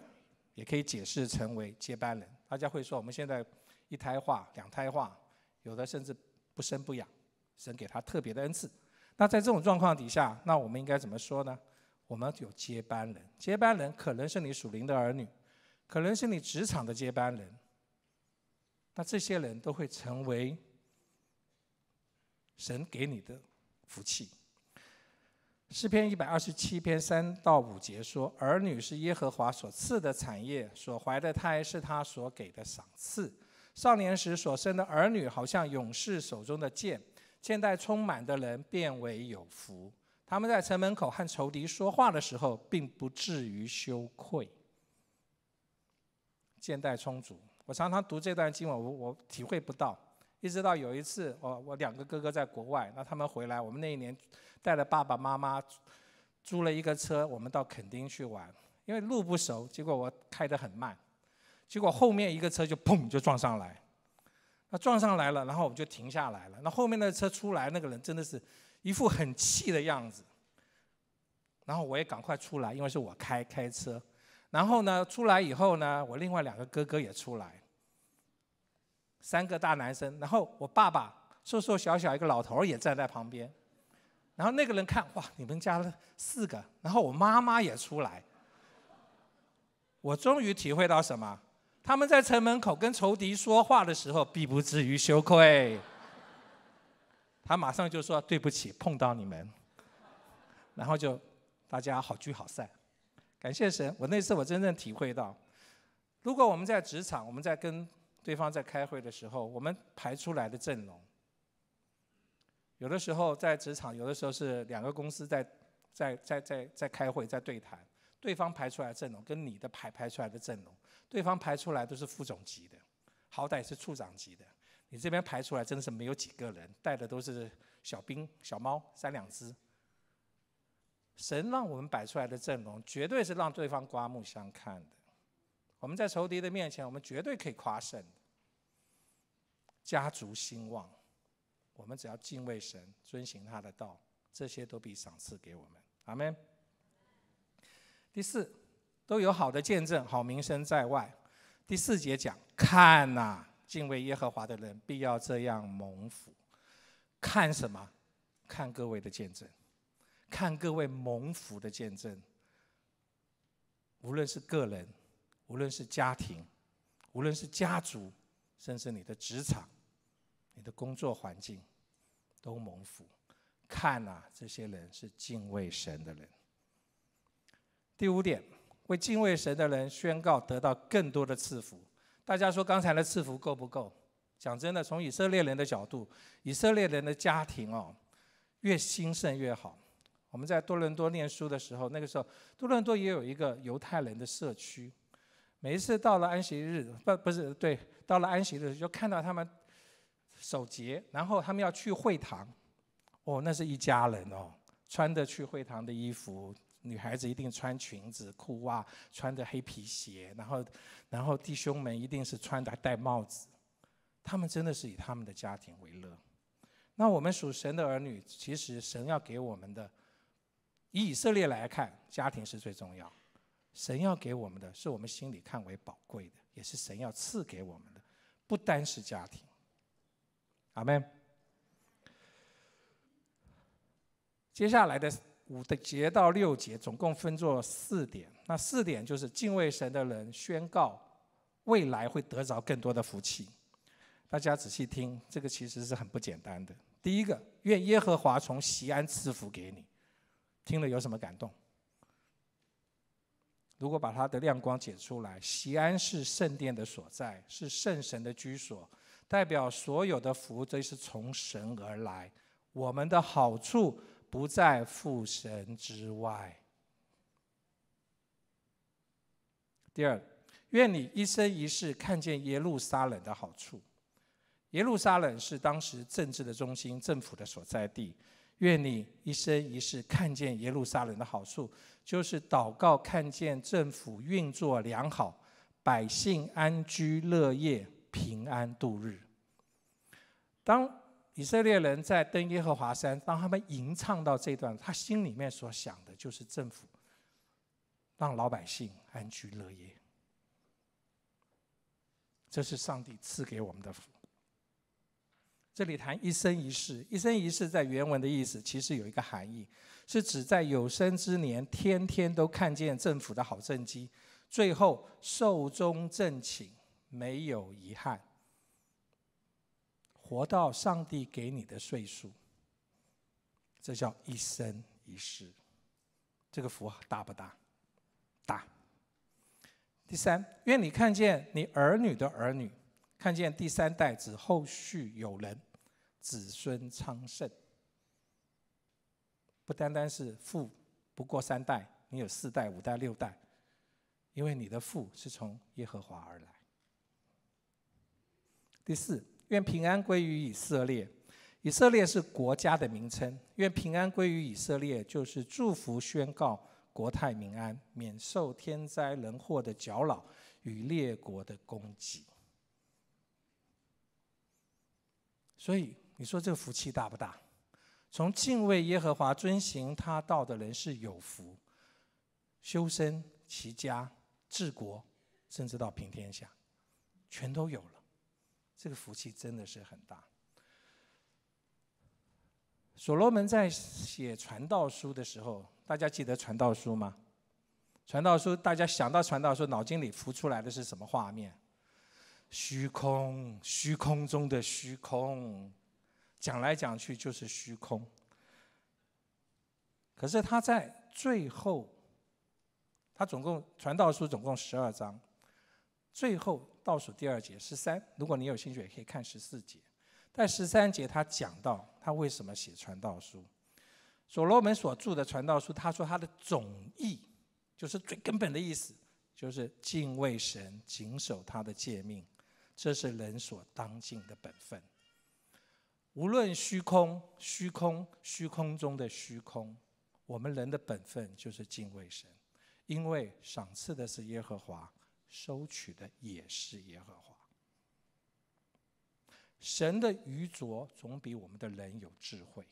也可以解释成为接班人。大家会说，我们现在一胎化、两胎化，有的甚至不生不养，神给他特别的恩赐。那在这种状况底下，那我们应该怎么说呢？我们有接班人，接班人可能是你属灵的儿女，可能是你职场的接班人。那这些人都会成为神给你的福气。诗篇一百二十七篇三到五节说：“儿女是耶和华所赐的产业，所怀的胎是他所给的赏赐。少年时所生的儿女，好像勇士手中的剑。”现代充满的人变为有福，他们在城门口和仇敌说话的时候，并不至于羞愧。现代充足，我常常读这段经文，我我体会不到。一直到有一次，我我两个哥哥在国外，那他们回来，我们那一年带了爸爸妈妈租了一个车，我们到垦丁去玩，因为路不熟，结果我开得很慢，结果后面一个车就砰就撞上来。撞上来了，然后我们就停下来了。那后面的车出来，那个人真的是一副很气的样子。然后我也赶快出来，因为是我开开车。然后呢，出来以后呢，我另外两个哥哥也出来，三个大男生。然后我爸爸瘦瘦小小一个老头也站在旁边。然后那个人看，哇，你们家四个。然后我妈妈也出来。我终于体会到什么？他们在城门口跟仇敌说话的时候，必不至于羞愧。他马上就说：“对不起，碰到你们。”然后就大家好聚好散。感谢神，我那次我真正体会到，如果我们在职场，我们在跟对方在开会的时候，我们排出来的阵容，有的时候在职场，有的时候是两个公司在在在在在开会，在对谈，对方排出来的阵容跟你的排排出来的阵容。对方排出来都是副总级的，好歹是处长级的。你这边排出来真的是没有几个人，带的都是小兵、小猫三两只。神让我们摆出来的阵容，绝对是让对方刮目相看的。我们在仇敌的面前，我们绝对可以夸神，家族兴旺。我们只要敬畏神，遵循他的道，这些都比赏赐给我们。阿门。第四。都有好的见证，好名声在外。第四节讲：看呐，敬畏耶和华的人必要这样蒙福。看什么？看各位的见证，看各位蒙福的见证。无论是个人，无论是家庭，无论是家族，甚至你的职场、你的工作环境，都蒙福。看呐，这些人是敬畏神的人。第五点。为敬畏神的人宣告得到更多的赐福。大家说刚才的赐福够不够？讲真的，从以色列人的角度，以色列人的家庭哦，越兴盛越好。我们在多伦多念书的时候，那个时候多伦多也有一个犹太人的社区。每一次到了安息日，不不是对，到了安息日就看到他们守节，然后他们要去会堂。哦，那是一家人哦，穿着去会堂的衣服。女孩子一定穿裙子、裤袜，穿着黑皮鞋，然后，然后弟兄们一定是穿着戴帽子。他们真的是以他们的家庭为乐。那我们属神的儿女，其实神要给我们的，以以色列来看，家庭是最重要。神要给我们的是我们心里看为宝贵的，也是神要赐给我们的，不单是家庭。阿门。接下来的。五的节到六节总共分作四点，那四点就是敬畏神的人宣告未来会得着更多的福气。大家仔细听，这个其实是很不简单的。第一个，愿耶和华从西安赐福给你。听了有什么感动？如果把它的亮光解出来，西安是圣殿的所在，是圣神的居所，代表所有的福，这是从神而来。我们的好处。不在父神之外。第二，愿你一生一世看见耶路撒冷的好处。耶路撒冷是当时政治的中心，政府的所在地。愿你一生一世看见耶路撒冷的好处，就是祷告看见政府运作良好，百姓安居乐业，平安度日。当以色列人在登耶和华山，当他们吟唱到这段，他心里面所想的就是政府让老百姓安居乐业，这是上帝赐给我们的福。这里谈一生一世，一生一世在原文的意思其实有一个含义，是指在有生之年天天都看见政府的好政绩，最后寿终正寝没有遗憾。活到上帝给你的岁数，这叫一生一世，这个福大不大？大。第三，愿你看见你儿女的儿女，看见第三代子后续有人，子孙昌盛。不单单是富，不过三代，你有四代、五代、六代，因为你的富是从耶和华而来。第四。愿平安归于以色列。以色列是国家的名称。愿平安归于以色列，就是祝福宣告国泰民安，免受天灾人祸的搅扰与列国的攻击。所以，你说这个福气大不大？从敬畏耶和华、遵行他道的人是有福，修身、齐家、治国，甚至到平天下，全都有了。这个福气真的是很大。所罗门在写传道书的时候，大家记得传道书吗？传道书，大家想到传道书，脑筋里浮出来的是什么画面？虚空，虚空中的虚空，讲来讲去就是虚空。可是他在最后，他总共传道书总共十二章。最后倒数第二节十三，如果你有兴趣，也可以看十四节。但十三节他讲到他为什么写传道书，所罗门所著的传道书，他说他的总意就是最根本的意思，就是敬畏神，谨守他的诫命，这是人所当尽的本分。无论虚空、虚空、虚空中的虚空，我们人的本分就是敬畏神，因为赏赐的是耶和华。收取的也是耶和华。神的愚拙总比我们的人有智慧。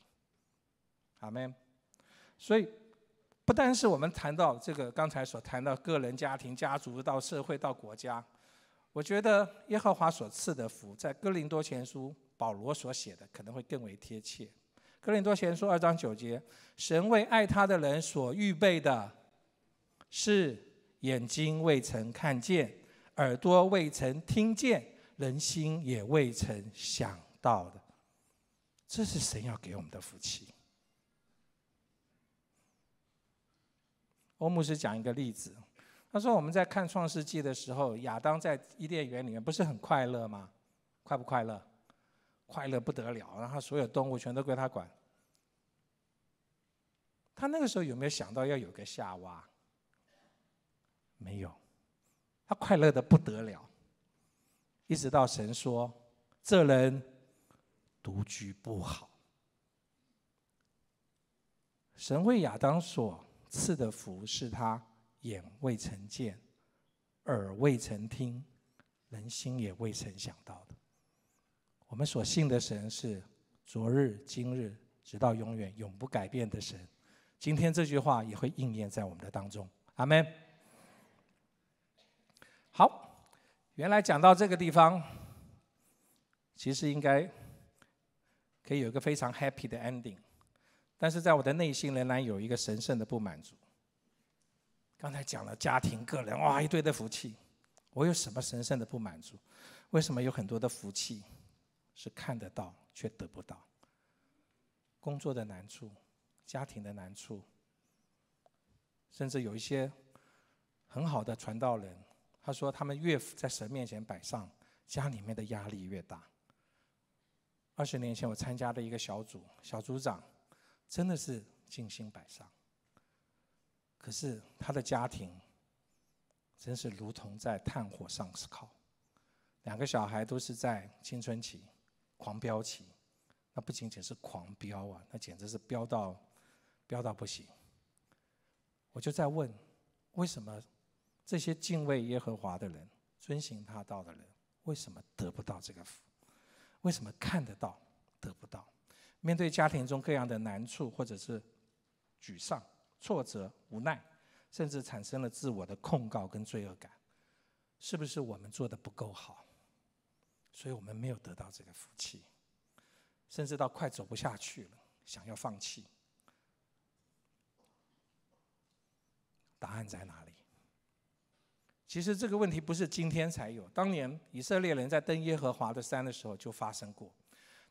阿门。所以，不单是我们谈到这个，刚才所谈到个人、家庭、家族到社会到国家，我觉得耶和华所赐的福，在哥林多前书保罗所写的可能会更为贴切。哥林多前书二章九节，神为爱他的人所预备的，是。眼睛未曾看见，耳朵未曾听见，人心也未曾想到的，这是神要给我们的福气。欧姆斯讲一个例子，他说我们在看创世纪的时候，亚当在伊甸园里面不是很快乐吗？快不快乐？快乐不得了，然后所有动物全都归他管。他那个时候有没有想到要有个夏娃？没有，他快乐的不得了。一直到神说：“这人独居不好。”神为亚当所赐的福，是他眼未曾见，耳未曾听，人心也未曾想到的。我们所信的神是昨日、今日，直到永远、永不改变的神。今天这句话也会应验在我们的当中。阿门。好，原来讲到这个地方，其实应该可以有一个非常 happy 的 ending，但是在我的内心仍然有一个神圣的不满足。刚才讲了家庭、个人，哇，一堆的福气，我有什么神圣的不满足？为什么有很多的福气是看得到却得不到？工作的难处、家庭的难处，甚至有一些很好的传道人。他说：“他们越在神面前摆上，家里面的压力越大。”二十年前，我参加了一个小组，小组长真的是尽心摆上。可是他的家庭真是如同在炭火上烤，两个小孩都是在青春期、狂飙期，那不仅仅是狂飙啊，那简直是飙到、飙到不行。我就在问：为什么？这些敬畏耶和华的人，遵行他道的人，为什么得不到这个福？为什么看得到得不到？面对家庭中各样的难处，或者是沮丧、挫折、无奈，甚至产生了自我的控告跟罪恶感，是不是我们做的不够好，所以我们没有得到这个福气，甚至到快走不下去了，想要放弃？答案在哪里？其实这个问题不是今天才有，当年以色列人在登耶和华的山的时候就发生过。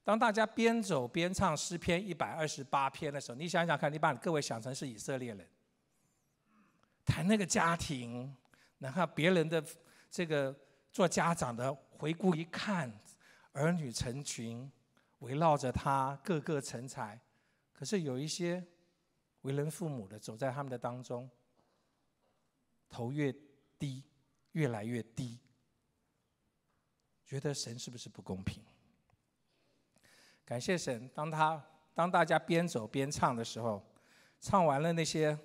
当大家边走边唱诗篇一百二十八篇的时候，你想想看，你把各位想成是以色列人，谈那个家庭，然后别人的这个做家长的回顾一看，儿女成群，围绕着他，个个成才。可是有一些为人父母的走在他们的当中，头越低。越来越低，觉得神是不是不公平？感谢神，当他当大家边走边唱的时候，唱完了那些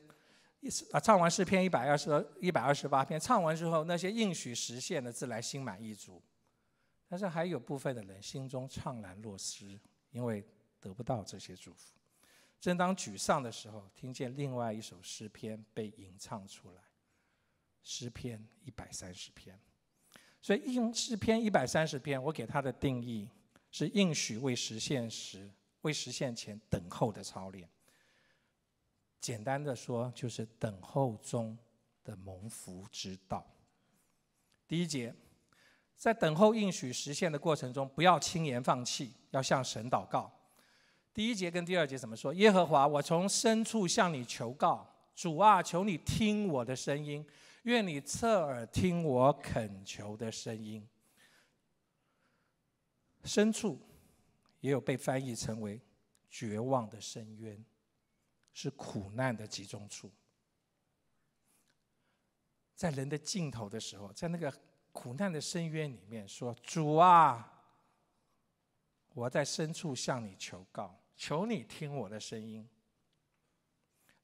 啊，唱完诗篇一百二十一百二十八篇，唱完之后那些应许实现的，自然心满意足。但是还有部分的人心中怅然若失，因为得不到这些祝福。正当沮丧的时候，听见另外一首诗篇被吟唱出来。诗篇一百三十篇，所以应诗篇一百三十篇，我给它的定义是应许未实现时、未实现前等候的操练。简单的说，就是等候中的蒙福之道。第一节，在等候应许实现的过程中，不要轻言放弃，要向神祷告。第一节跟第二节怎么说？耶和华，我从深处向你求告，主啊，求你听我的声音。愿你侧耳听我恳求的声音。深处，也有被翻译成为绝望的深渊，是苦难的集中处。在人的尽头的时候，在那个苦难的深渊里面，说：“主啊，我在深处向你求告，求你听我的声音。”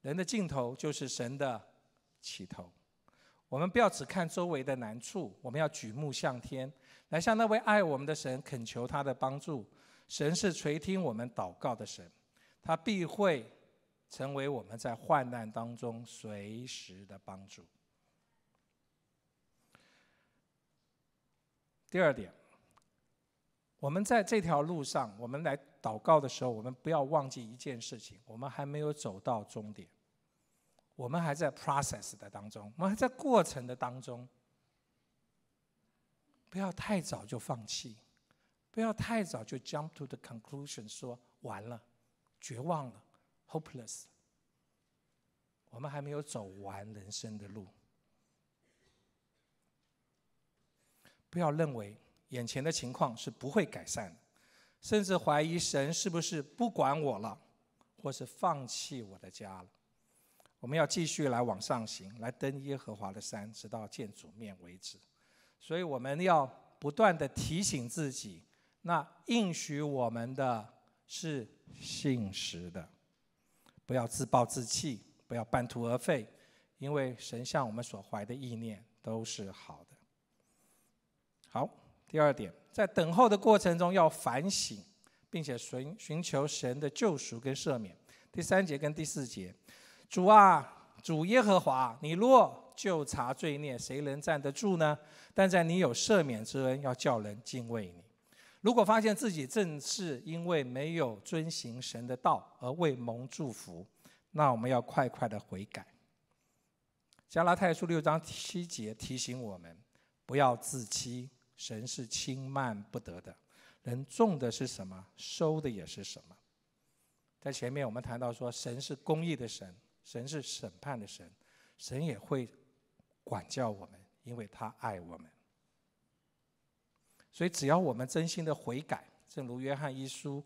人的尽头就是神的起头。我们不要只看周围的难处，我们要举目向天，来向那位爱我们的神恳求他的帮助。神是垂听我们祷告的神，他必会成为我们在患难当中随时的帮助。第二点，我们在这条路上，我们来祷告的时候，我们不要忘记一件事情：我们还没有走到终点。我们还在 process 的当中，我们还在过程的当中。不要太早就放弃，不要太早就 jump to the conclusion 说完了，绝望了，hopeless。我们还没有走完人生的路。不要认为眼前的情况是不会改善，甚至怀疑神是不是不管我了，或是放弃我的家了。我们要继续来往上行，来登耶和华的山，直到见主面为止。所以我们要不断的提醒自己，那应许我们的是信实的，不要自暴自弃，不要半途而废，因为神向我们所怀的意念都是好的。好，第二点，在等候的过程中要反省，并且寻寻求神的救赎跟赦免。第三节跟第四节。主啊，主耶和华，你若就查罪孽，谁能站得住呢？但在你有赦免之恩，要叫人敬畏你。如果发现自己正是因为没有遵行神的道而未蒙祝福，那我们要快快的悔改。加拉太书六章七节提醒我们，不要自欺，神是轻慢不得的。人种的是什么，收的也是什么。在前面我们谈到说，神是公义的神。神是审判的神，神也会管教我们，因为他爱我们。所以，只要我们真心的悔改，正如约翰一书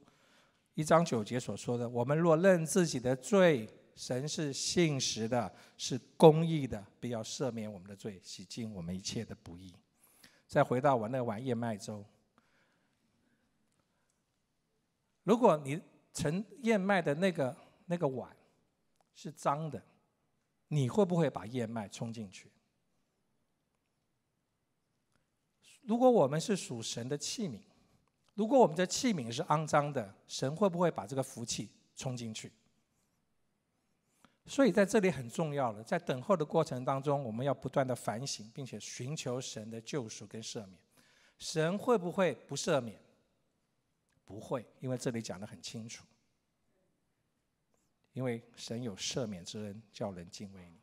一章九节所说的：“我们若认自己的罪，神是信实的，是公义的，必要赦免我们的罪，洗净我们一切的不义。”再回到我那碗燕麦粥，如果你盛燕麦的那个那个碗，是脏的，你会不会把燕麦冲进去？如果我们是属神的器皿，如果我们的器皿是肮脏的，神会不会把这个福气冲进去？所以在这里很重要了，在等候的过程当中，我们要不断的反省，并且寻求神的救赎跟赦免。神会不会不赦免？不会，因为这里讲的很清楚。因为神有赦免之恩，叫人敬畏你。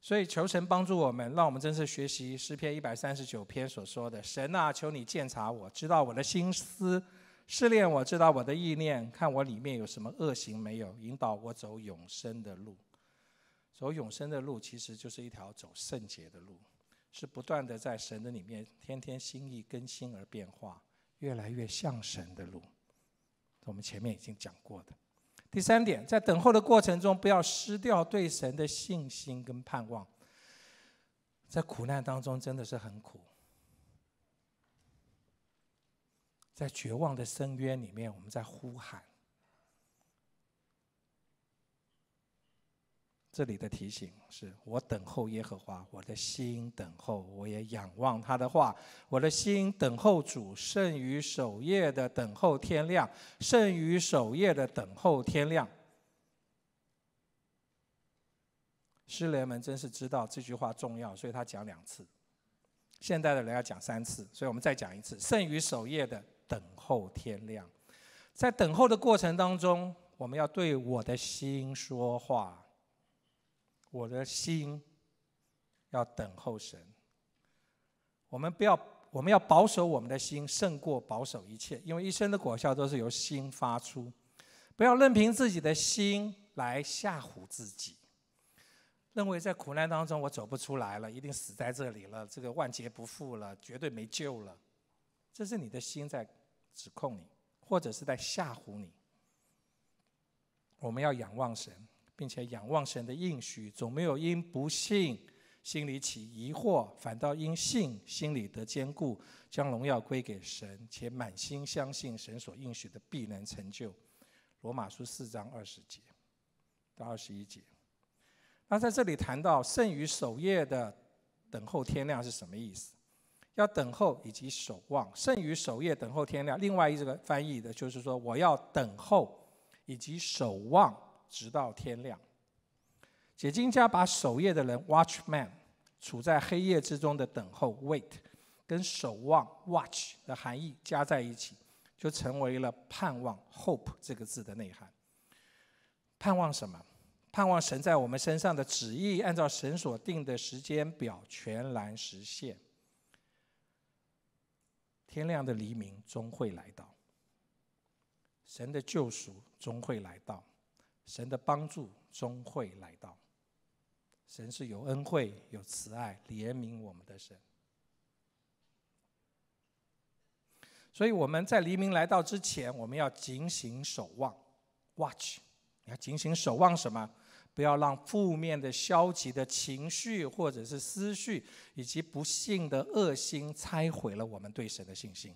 所以求神帮助我们，让我们真式学习诗篇一百三十九篇所说的：“神呐，求你鉴察我，知道我的心思，试炼我知道我的意念，看我里面有什么恶行没有，引导我走永生的路。走永生的路，其实就是一条走圣洁的路，是不断的在神的里面，天天心意更新而变化，越来越像神的路。我们前面已经讲过的。”第三点，在等候的过程中，不要失掉对神的信心跟盼望。在苦难当中，真的是很苦，在绝望的深渊里面，我们在呼喊。这里的提醒是我等候耶和华，我的心等候，我也仰望他的话。我的心等候主，胜于守夜的等候天亮，胜于守夜的等候天亮。诗人们真是知道这句话重要，所以他讲两次。现代的人要讲三次，所以我们再讲一次：胜于守夜的等候天亮。在等候的过程当中，我们要对我的心说话。我的心要等候神。我们不要，我们要保守我们的心胜过保守一切，因为一生的果效都是由心发出。不要任凭自己的心来吓唬自己，认为在苦难当中我走不出来了，一定死在这里了，这个万劫不复了，绝对没救了。这是你的心在指控你，或者是在吓唬你。我们要仰望神。并且仰望神的应许，总没有因不信心里起疑惑，反倒因信心里得坚固，将荣耀归给神，且满心相信神所应许的必能成就。罗马书四章二十节到二十一节。那在这里谈到“剩余守夜的等候天亮”是什么意思？要等候以及守望。剩余守夜等候天亮。另外一个翻译的就是说：“我要等候以及守望。”直到天亮，解经家把守夜的人 （watchman） 处在黑夜之中的等候 （wait） 跟守望 （watch） 的含义加在一起，就成为了盼望 （hope） 这个字的内涵。盼望什么？盼望神在我们身上的旨意，按照神所定的时间表全然实现。天亮的黎明终会来到，神的救赎终会来到。神的帮助终会来到。神是有恩惠、有慈爱、怜悯我们的神。所以我们在黎明来到之前，我们要警醒守望 （watch）。要警醒守望什么？不要让负面的、消极的情绪，或者是思绪，以及不幸的恶心，拆毁了我们对神的信心。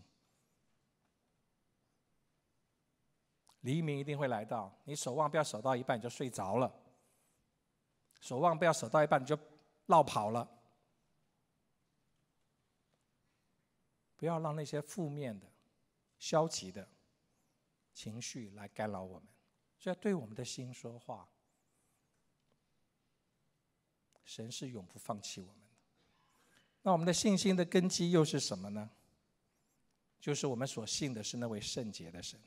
黎明一定会来到。你守望不要守到一半你就睡着了，守望不要守到一半你就落跑了。不要让那些负面的、消极的情绪来干扰我们。就要对我们的心说话，神是永不放弃我们的。那我们的信心的根基又是什么呢？就是我们所信的是那位圣洁的神。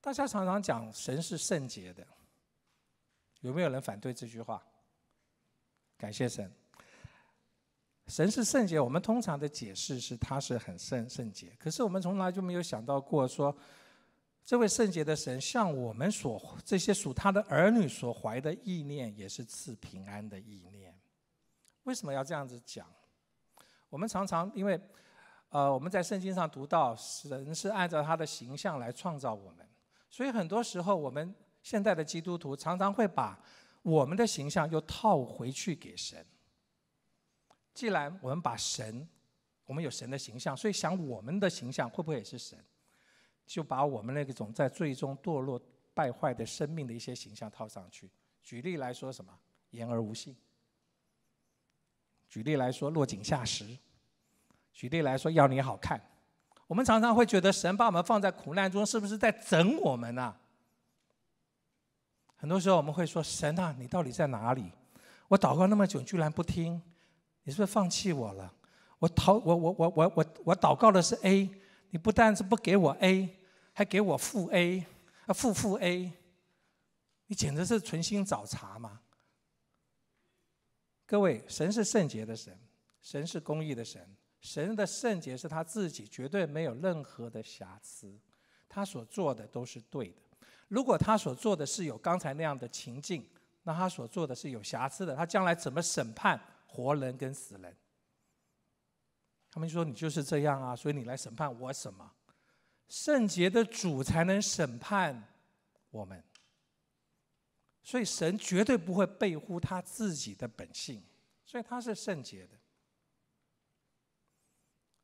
大家常常讲神是圣洁的，有没有人反对这句话？感谢神，神是圣洁。我们通常的解释是他是很圣圣洁，可是我们从来就没有想到过说，这位圣洁的神，像我们所这些属他的儿女所怀的意念，也是赐平安的意念。为什么要这样子讲？我们常常因为，呃，我们在圣经上读到，神是按照他的形象来创造我们。所以很多时候，我们现在的基督徒常常会把我们的形象又套回去给神。既然我们把神，我们有神的形象，所以想我们的形象会不会也是神？就把我们那种在最终堕落败坏的生命的一些形象套上去。举例来说，什么？言而无信。举例来说，落井下石。举例来说，要你好看。我们常常会觉得，神把我们放在苦难中，是不是在整我们呢？很多时候，我们会说：“神啊，你到底在哪里？我祷告那么久，居然不听，你是不是放弃我了？我祷我我我我我我祷告的是 A，你不但是不给我 A，还给我负 A，啊负负 A，你简直是存心找茬嘛！”各位，神是圣洁的神，神是公义的神。神的圣洁是他自己，绝对没有任何的瑕疵，他所做的都是对的。如果他所做的是有刚才那样的情境，那他所做的是有瑕疵的。他将来怎么审判活人跟死人？他们就说你就是这样啊，所以你来审判我什么？圣洁的主才能审判我们。所以神绝对不会背乎他自己的本性，所以他是圣洁的。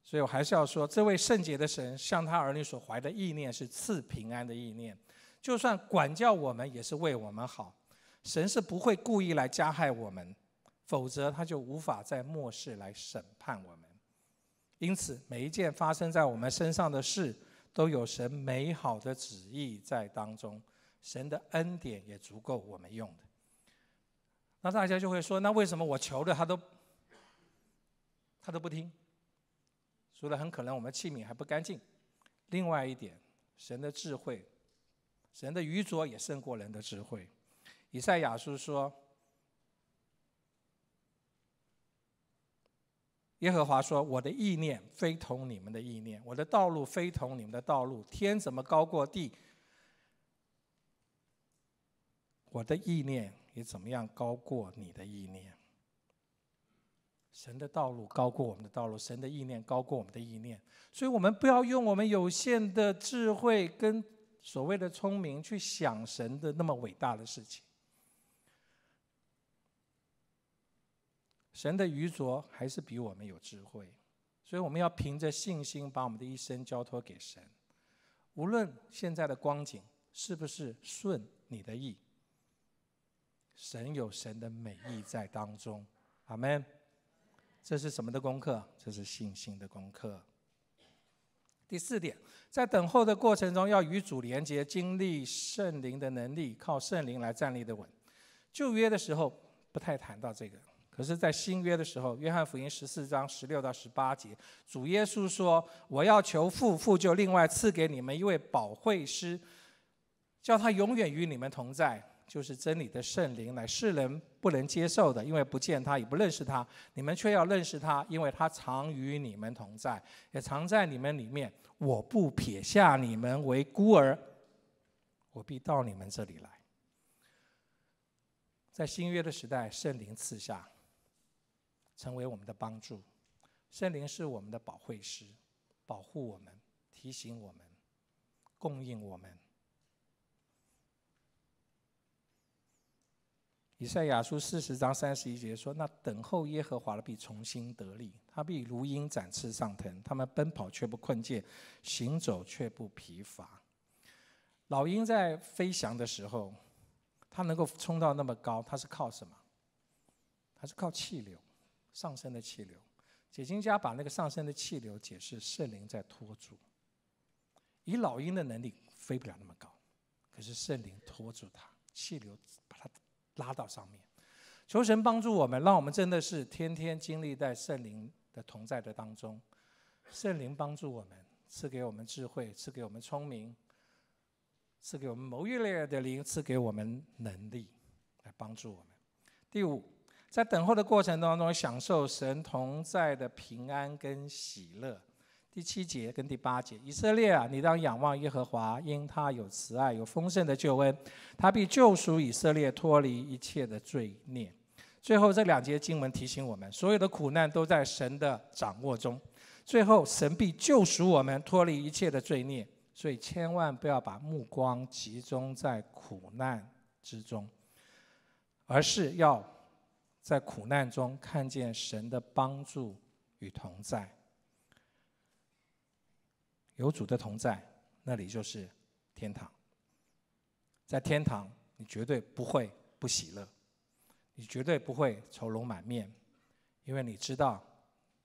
所以我还是要说，这位圣洁的神，向他儿女所怀的意念是赐平安的意念，就算管教我们，也是为我们好。神是不会故意来加害我们，否则他就无法在末世来审判我们。因此，每一件发生在我们身上的事，都有神美好的旨意在当中，神的恩典也足够我们用的。那大家就会说，那为什么我求的他都，他都不听？除了很可能我们器皿还不干净，另外一点，神的智慧，神的愚拙也胜过人的智慧。以赛亚书说：“耶和华说，我的意念非同你们的意念，我的道路非同你们的道路。天怎么高过地？我的意念也怎么样高过你的意念？”神的道路高过我们的道路，神的意念高过我们的意念，所以，我们不要用我们有限的智慧跟所谓的聪明去想神的那么伟大的事情。神的愚拙还是比我们有智慧，所以，我们要凭着信心把我们的一生交托给神，无论现在的光景是不是顺你的意，神有神的美意在当中，阿门。这是什么的功课？这是信心的功课。第四点，在等候的过程中，要与主连接，经历圣灵的能力，靠圣灵来站立的稳。旧约的时候不太谈到这个，可是，在新约的时候，约翰福音十四章十六到十八节，主耶稣说：“我要求父，父就另外赐给你们一位保惠师，叫他永远与你们同在。”就是真理的圣灵，乃世人不能接受的，因为不见他，也不认识他。你们却要认识他，因为他常与你们同在，也常在你们里面。我不撇下你们为孤儿，我必到你们这里来。在新约的时代，圣灵赐下，成为我们的帮助。圣灵是我们的保惠师，保护我们，提醒我们，供应我们。以赛亚书四十章三十一节说：“那等候耶和华的必重新得力，他必如鹰展翅上腾，他们奔跑却不困倦，行走却不疲乏。”老鹰在飞翔的时候，它能够冲到那么高，它是靠什么？它是靠气流，上升的气流。解经家把那个上升的气流解释圣灵在托住，以老鹰的能力飞不了那么高，可是圣灵托住它，气流把它。拉到上面，求神帮助我们，让我们真的是天天经历在圣灵的同在的当中。圣灵帮助我们，赐给我们智慧，赐给我们聪明，赐给我们谋略的灵，赐给我们能力来帮助我们。第五，在等候的过程当中，享受神同在的平安跟喜乐。第七节跟第八节，以色列啊，你当仰望耶和华，因他有慈爱，有丰盛的救恩，他必救赎以色列，脱离一切的罪孽。最后这两节经文提醒我们，所有的苦难都在神的掌握中，最后神必救赎我们，脱离一切的罪孽。所以千万不要把目光集中在苦难之中，而是要在苦难中看见神的帮助与同在。有主的同在，那里就是天堂。在天堂，你绝对不会不喜乐，你绝对不会愁容满面，因为你知道，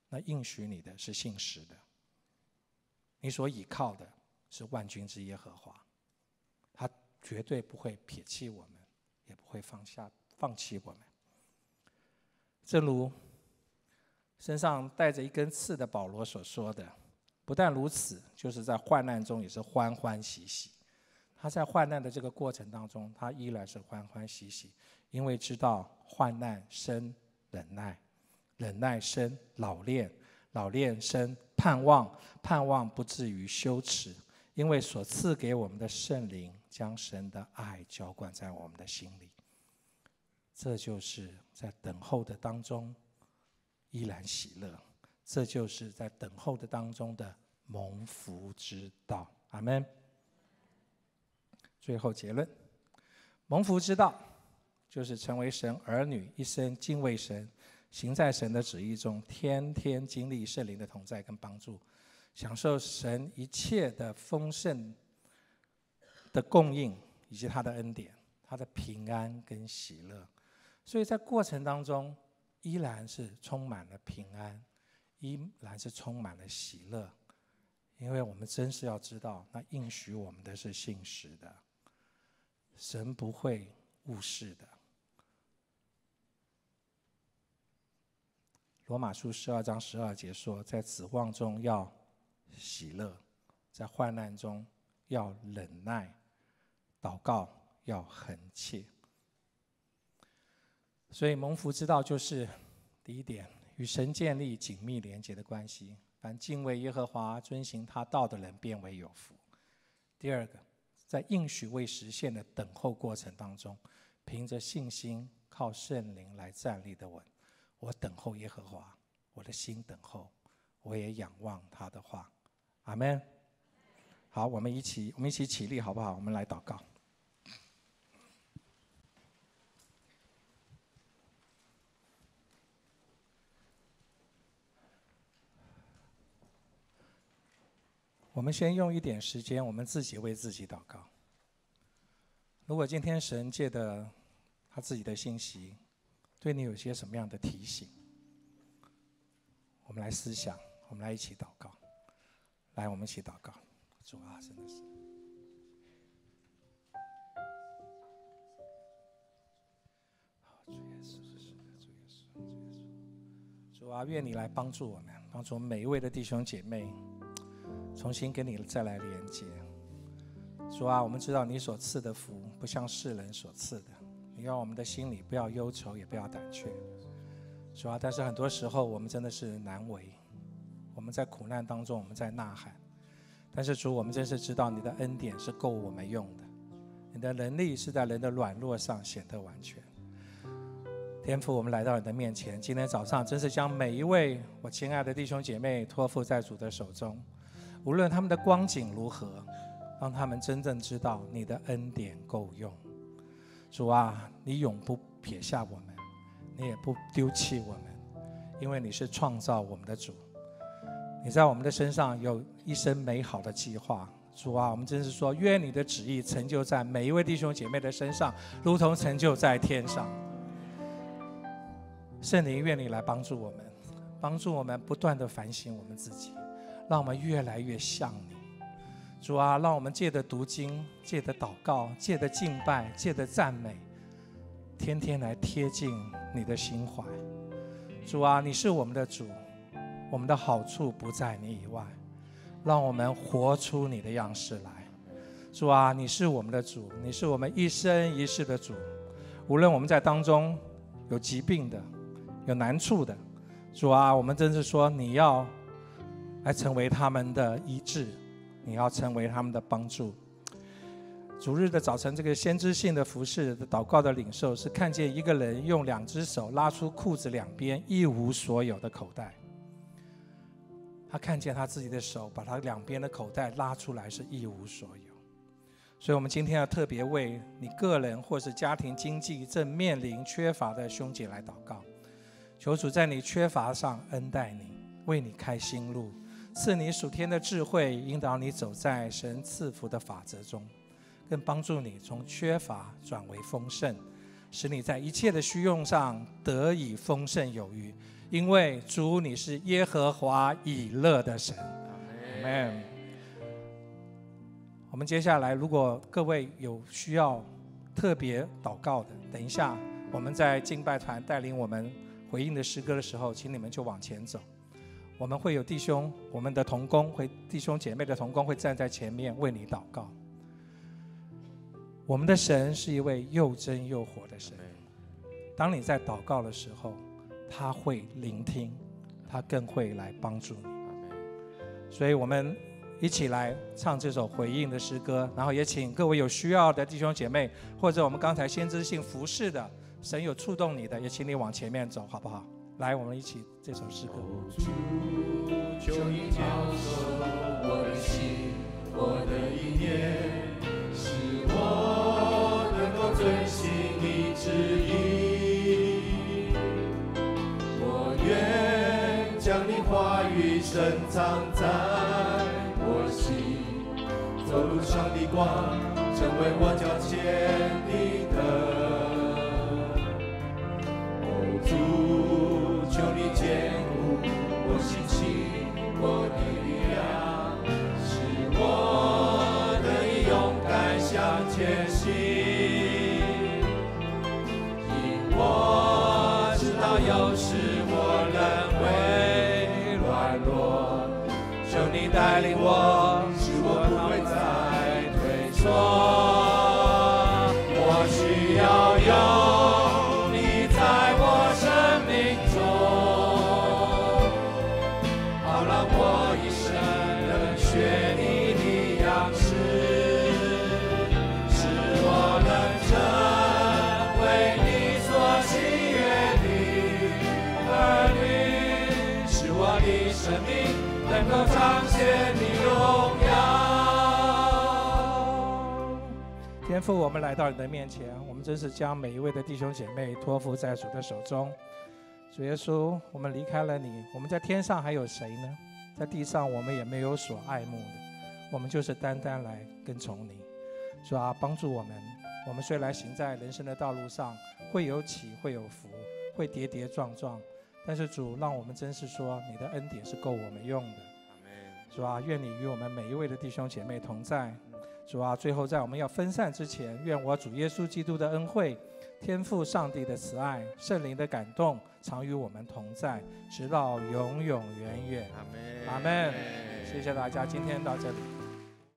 那应许你的是信实的。你所倚靠的是万军之耶和华，他绝对不会撇弃我们，也不会放下、放弃我们。正如身上带着一根刺的保罗所说的。不但如此，就是在患难中也是欢欢喜喜。他在患难的这个过程当中，他依然是欢欢喜喜，因为知道患难生忍耐，忍耐生老练，老练生盼望，盼望不至于羞耻。因为所赐给我们的圣灵，将神的爱浇灌在我们的心里。这就是在等候的当中依然喜乐，这就是在等候的当中的。蒙福之道，阿门。最后结论，蒙福之道就是成为神儿女，一生敬畏神，行在神的旨意中，天天经历圣灵的同在跟帮助，享受神一切的丰盛的供应，以及他的恩典、他的平安跟喜乐。所以在过程当中，依然是充满了平安，依然是充满了喜乐。因为我们真是要知道，那应许我们的是信实的，神不会误事的。罗马书十二章十二节说：“在指望中要喜乐，在患难中要忍耐，祷告要恒切。”所以蒙福之道就是第一点，与神建立紧密连接的关系。凡敬畏耶和华、遵行他道的人，变为有福。第二个，在应许未实现的等候过程当中，凭着信心靠圣灵来站立的稳。我等候耶和华，我的心等候，我也仰望他的话。阿门。好，我们一起，我们一起起立，好不好？我们来祷告。我们先用一点时间，我们自己为自己祷告。如果今天神借的他自己的信息，对你有些什么样的提醒，我们来思想，我们来一起祷告。来，我们一起祷告，主啊，真的是。主啊，愿你来帮助我们，帮助我们每一位的弟兄姐妹。重新跟你再来连接，说啊，我们知道你所赐的福不像世人所赐的，你让我们的心里不要忧愁，也不要胆怯，主啊，但是很多时候我们真的是难为，我们在苦难当中，我们在呐喊，但是主，我们真是知道你的恩典是够我们用的，你的能力是在人的软弱上显得完全。天父，我们来到你的面前，今天早上真是将每一位我亲爱的弟兄姐妹托付在主的手中。无论他们的光景如何，让他们真正知道你的恩典够用。主啊，你永不撇下我们，你也不丢弃我们，因为你是创造我们的主。你在我们的身上有一生美好的计划。主啊，我们真是说，愿你的旨意成就在每一位弟兄姐妹的身上，如同成就在天上。圣灵愿你来帮助我们，帮助我们不断的反省我们自己。让我们越来越像你，主啊，让我们借着读经、借着祷告、借着敬拜、借着赞美，天天来贴近你的心怀。主啊，你是我们的主，我们的好处不在你以外。让我们活出你的样式来。主啊，你是我们的主，你是我们一生一世的主。无论我们在当中有疾病的、有难处的，主啊，我们真是说你要。来成为他们的医治，你要成为他们的帮助。主日的早晨，这个先知性的服饰的祷告的领袖是看见一个人用两只手拉出裤子两边一无所有的口袋。他看见他自己的手把他两边的口袋拉出来是一无所有。所以，我们今天要特别为你个人或是家庭经济正面临缺乏的兄姐来祷告，求主在你缺乏上恩待你，为你开新路。赐你属天的智慧，引导你走在神赐福的法则中，更帮助你从缺乏转为丰盛，使你在一切的需用上得以丰盛有余。因为主，你是耶和华以乐的神。Amen。我们接下来，如果各位有需要特别祷告的，等一下我们在敬拜团带领我们回应的诗歌的时候，请你们就往前走。我们会有弟兄，我们的同工会弟兄姐妹的同工会站在前面为你祷告。我们的神是一位又真又活的神。当你在祷告的时候，他会聆听，他更会来帮助你。所以，我们一起来唱这首回应的诗歌，然后也请各位有需要的弟兄姐妹，或者我们刚才先知性服侍的，神有触动你的，也请你往前面走，好不好？来，我们一起这首诗歌。主求你保守我的心，我的意念，使我能够遵循你旨意。我愿将你话语深藏在我心，走路上的光，成为我脚前的灯。天父，我们来到你的面前，我们真是将每一位的弟兄姐妹托付在主的手中。主耶稣，我们离开了你，我们在天上还有谁呢？在地上我们也没有所爱慕的，我们就是单单来跟从你，是吧？帮助我们。我们虽然行在人生的道路上，会有起，会有伏，会跌跌撞撞，但是主让我们真是说，你的恩典是够我们用的，是吧？愿你与我们每一位的弟兄姐妹同在。主啊，最后在我们要分散之前，愿我主耶稣基督的恩惠、天父上帝的慈爱、圣灵的感动，常与我们同在，直到永永远远。阿门。阿门。谢谢大家，今天到这里。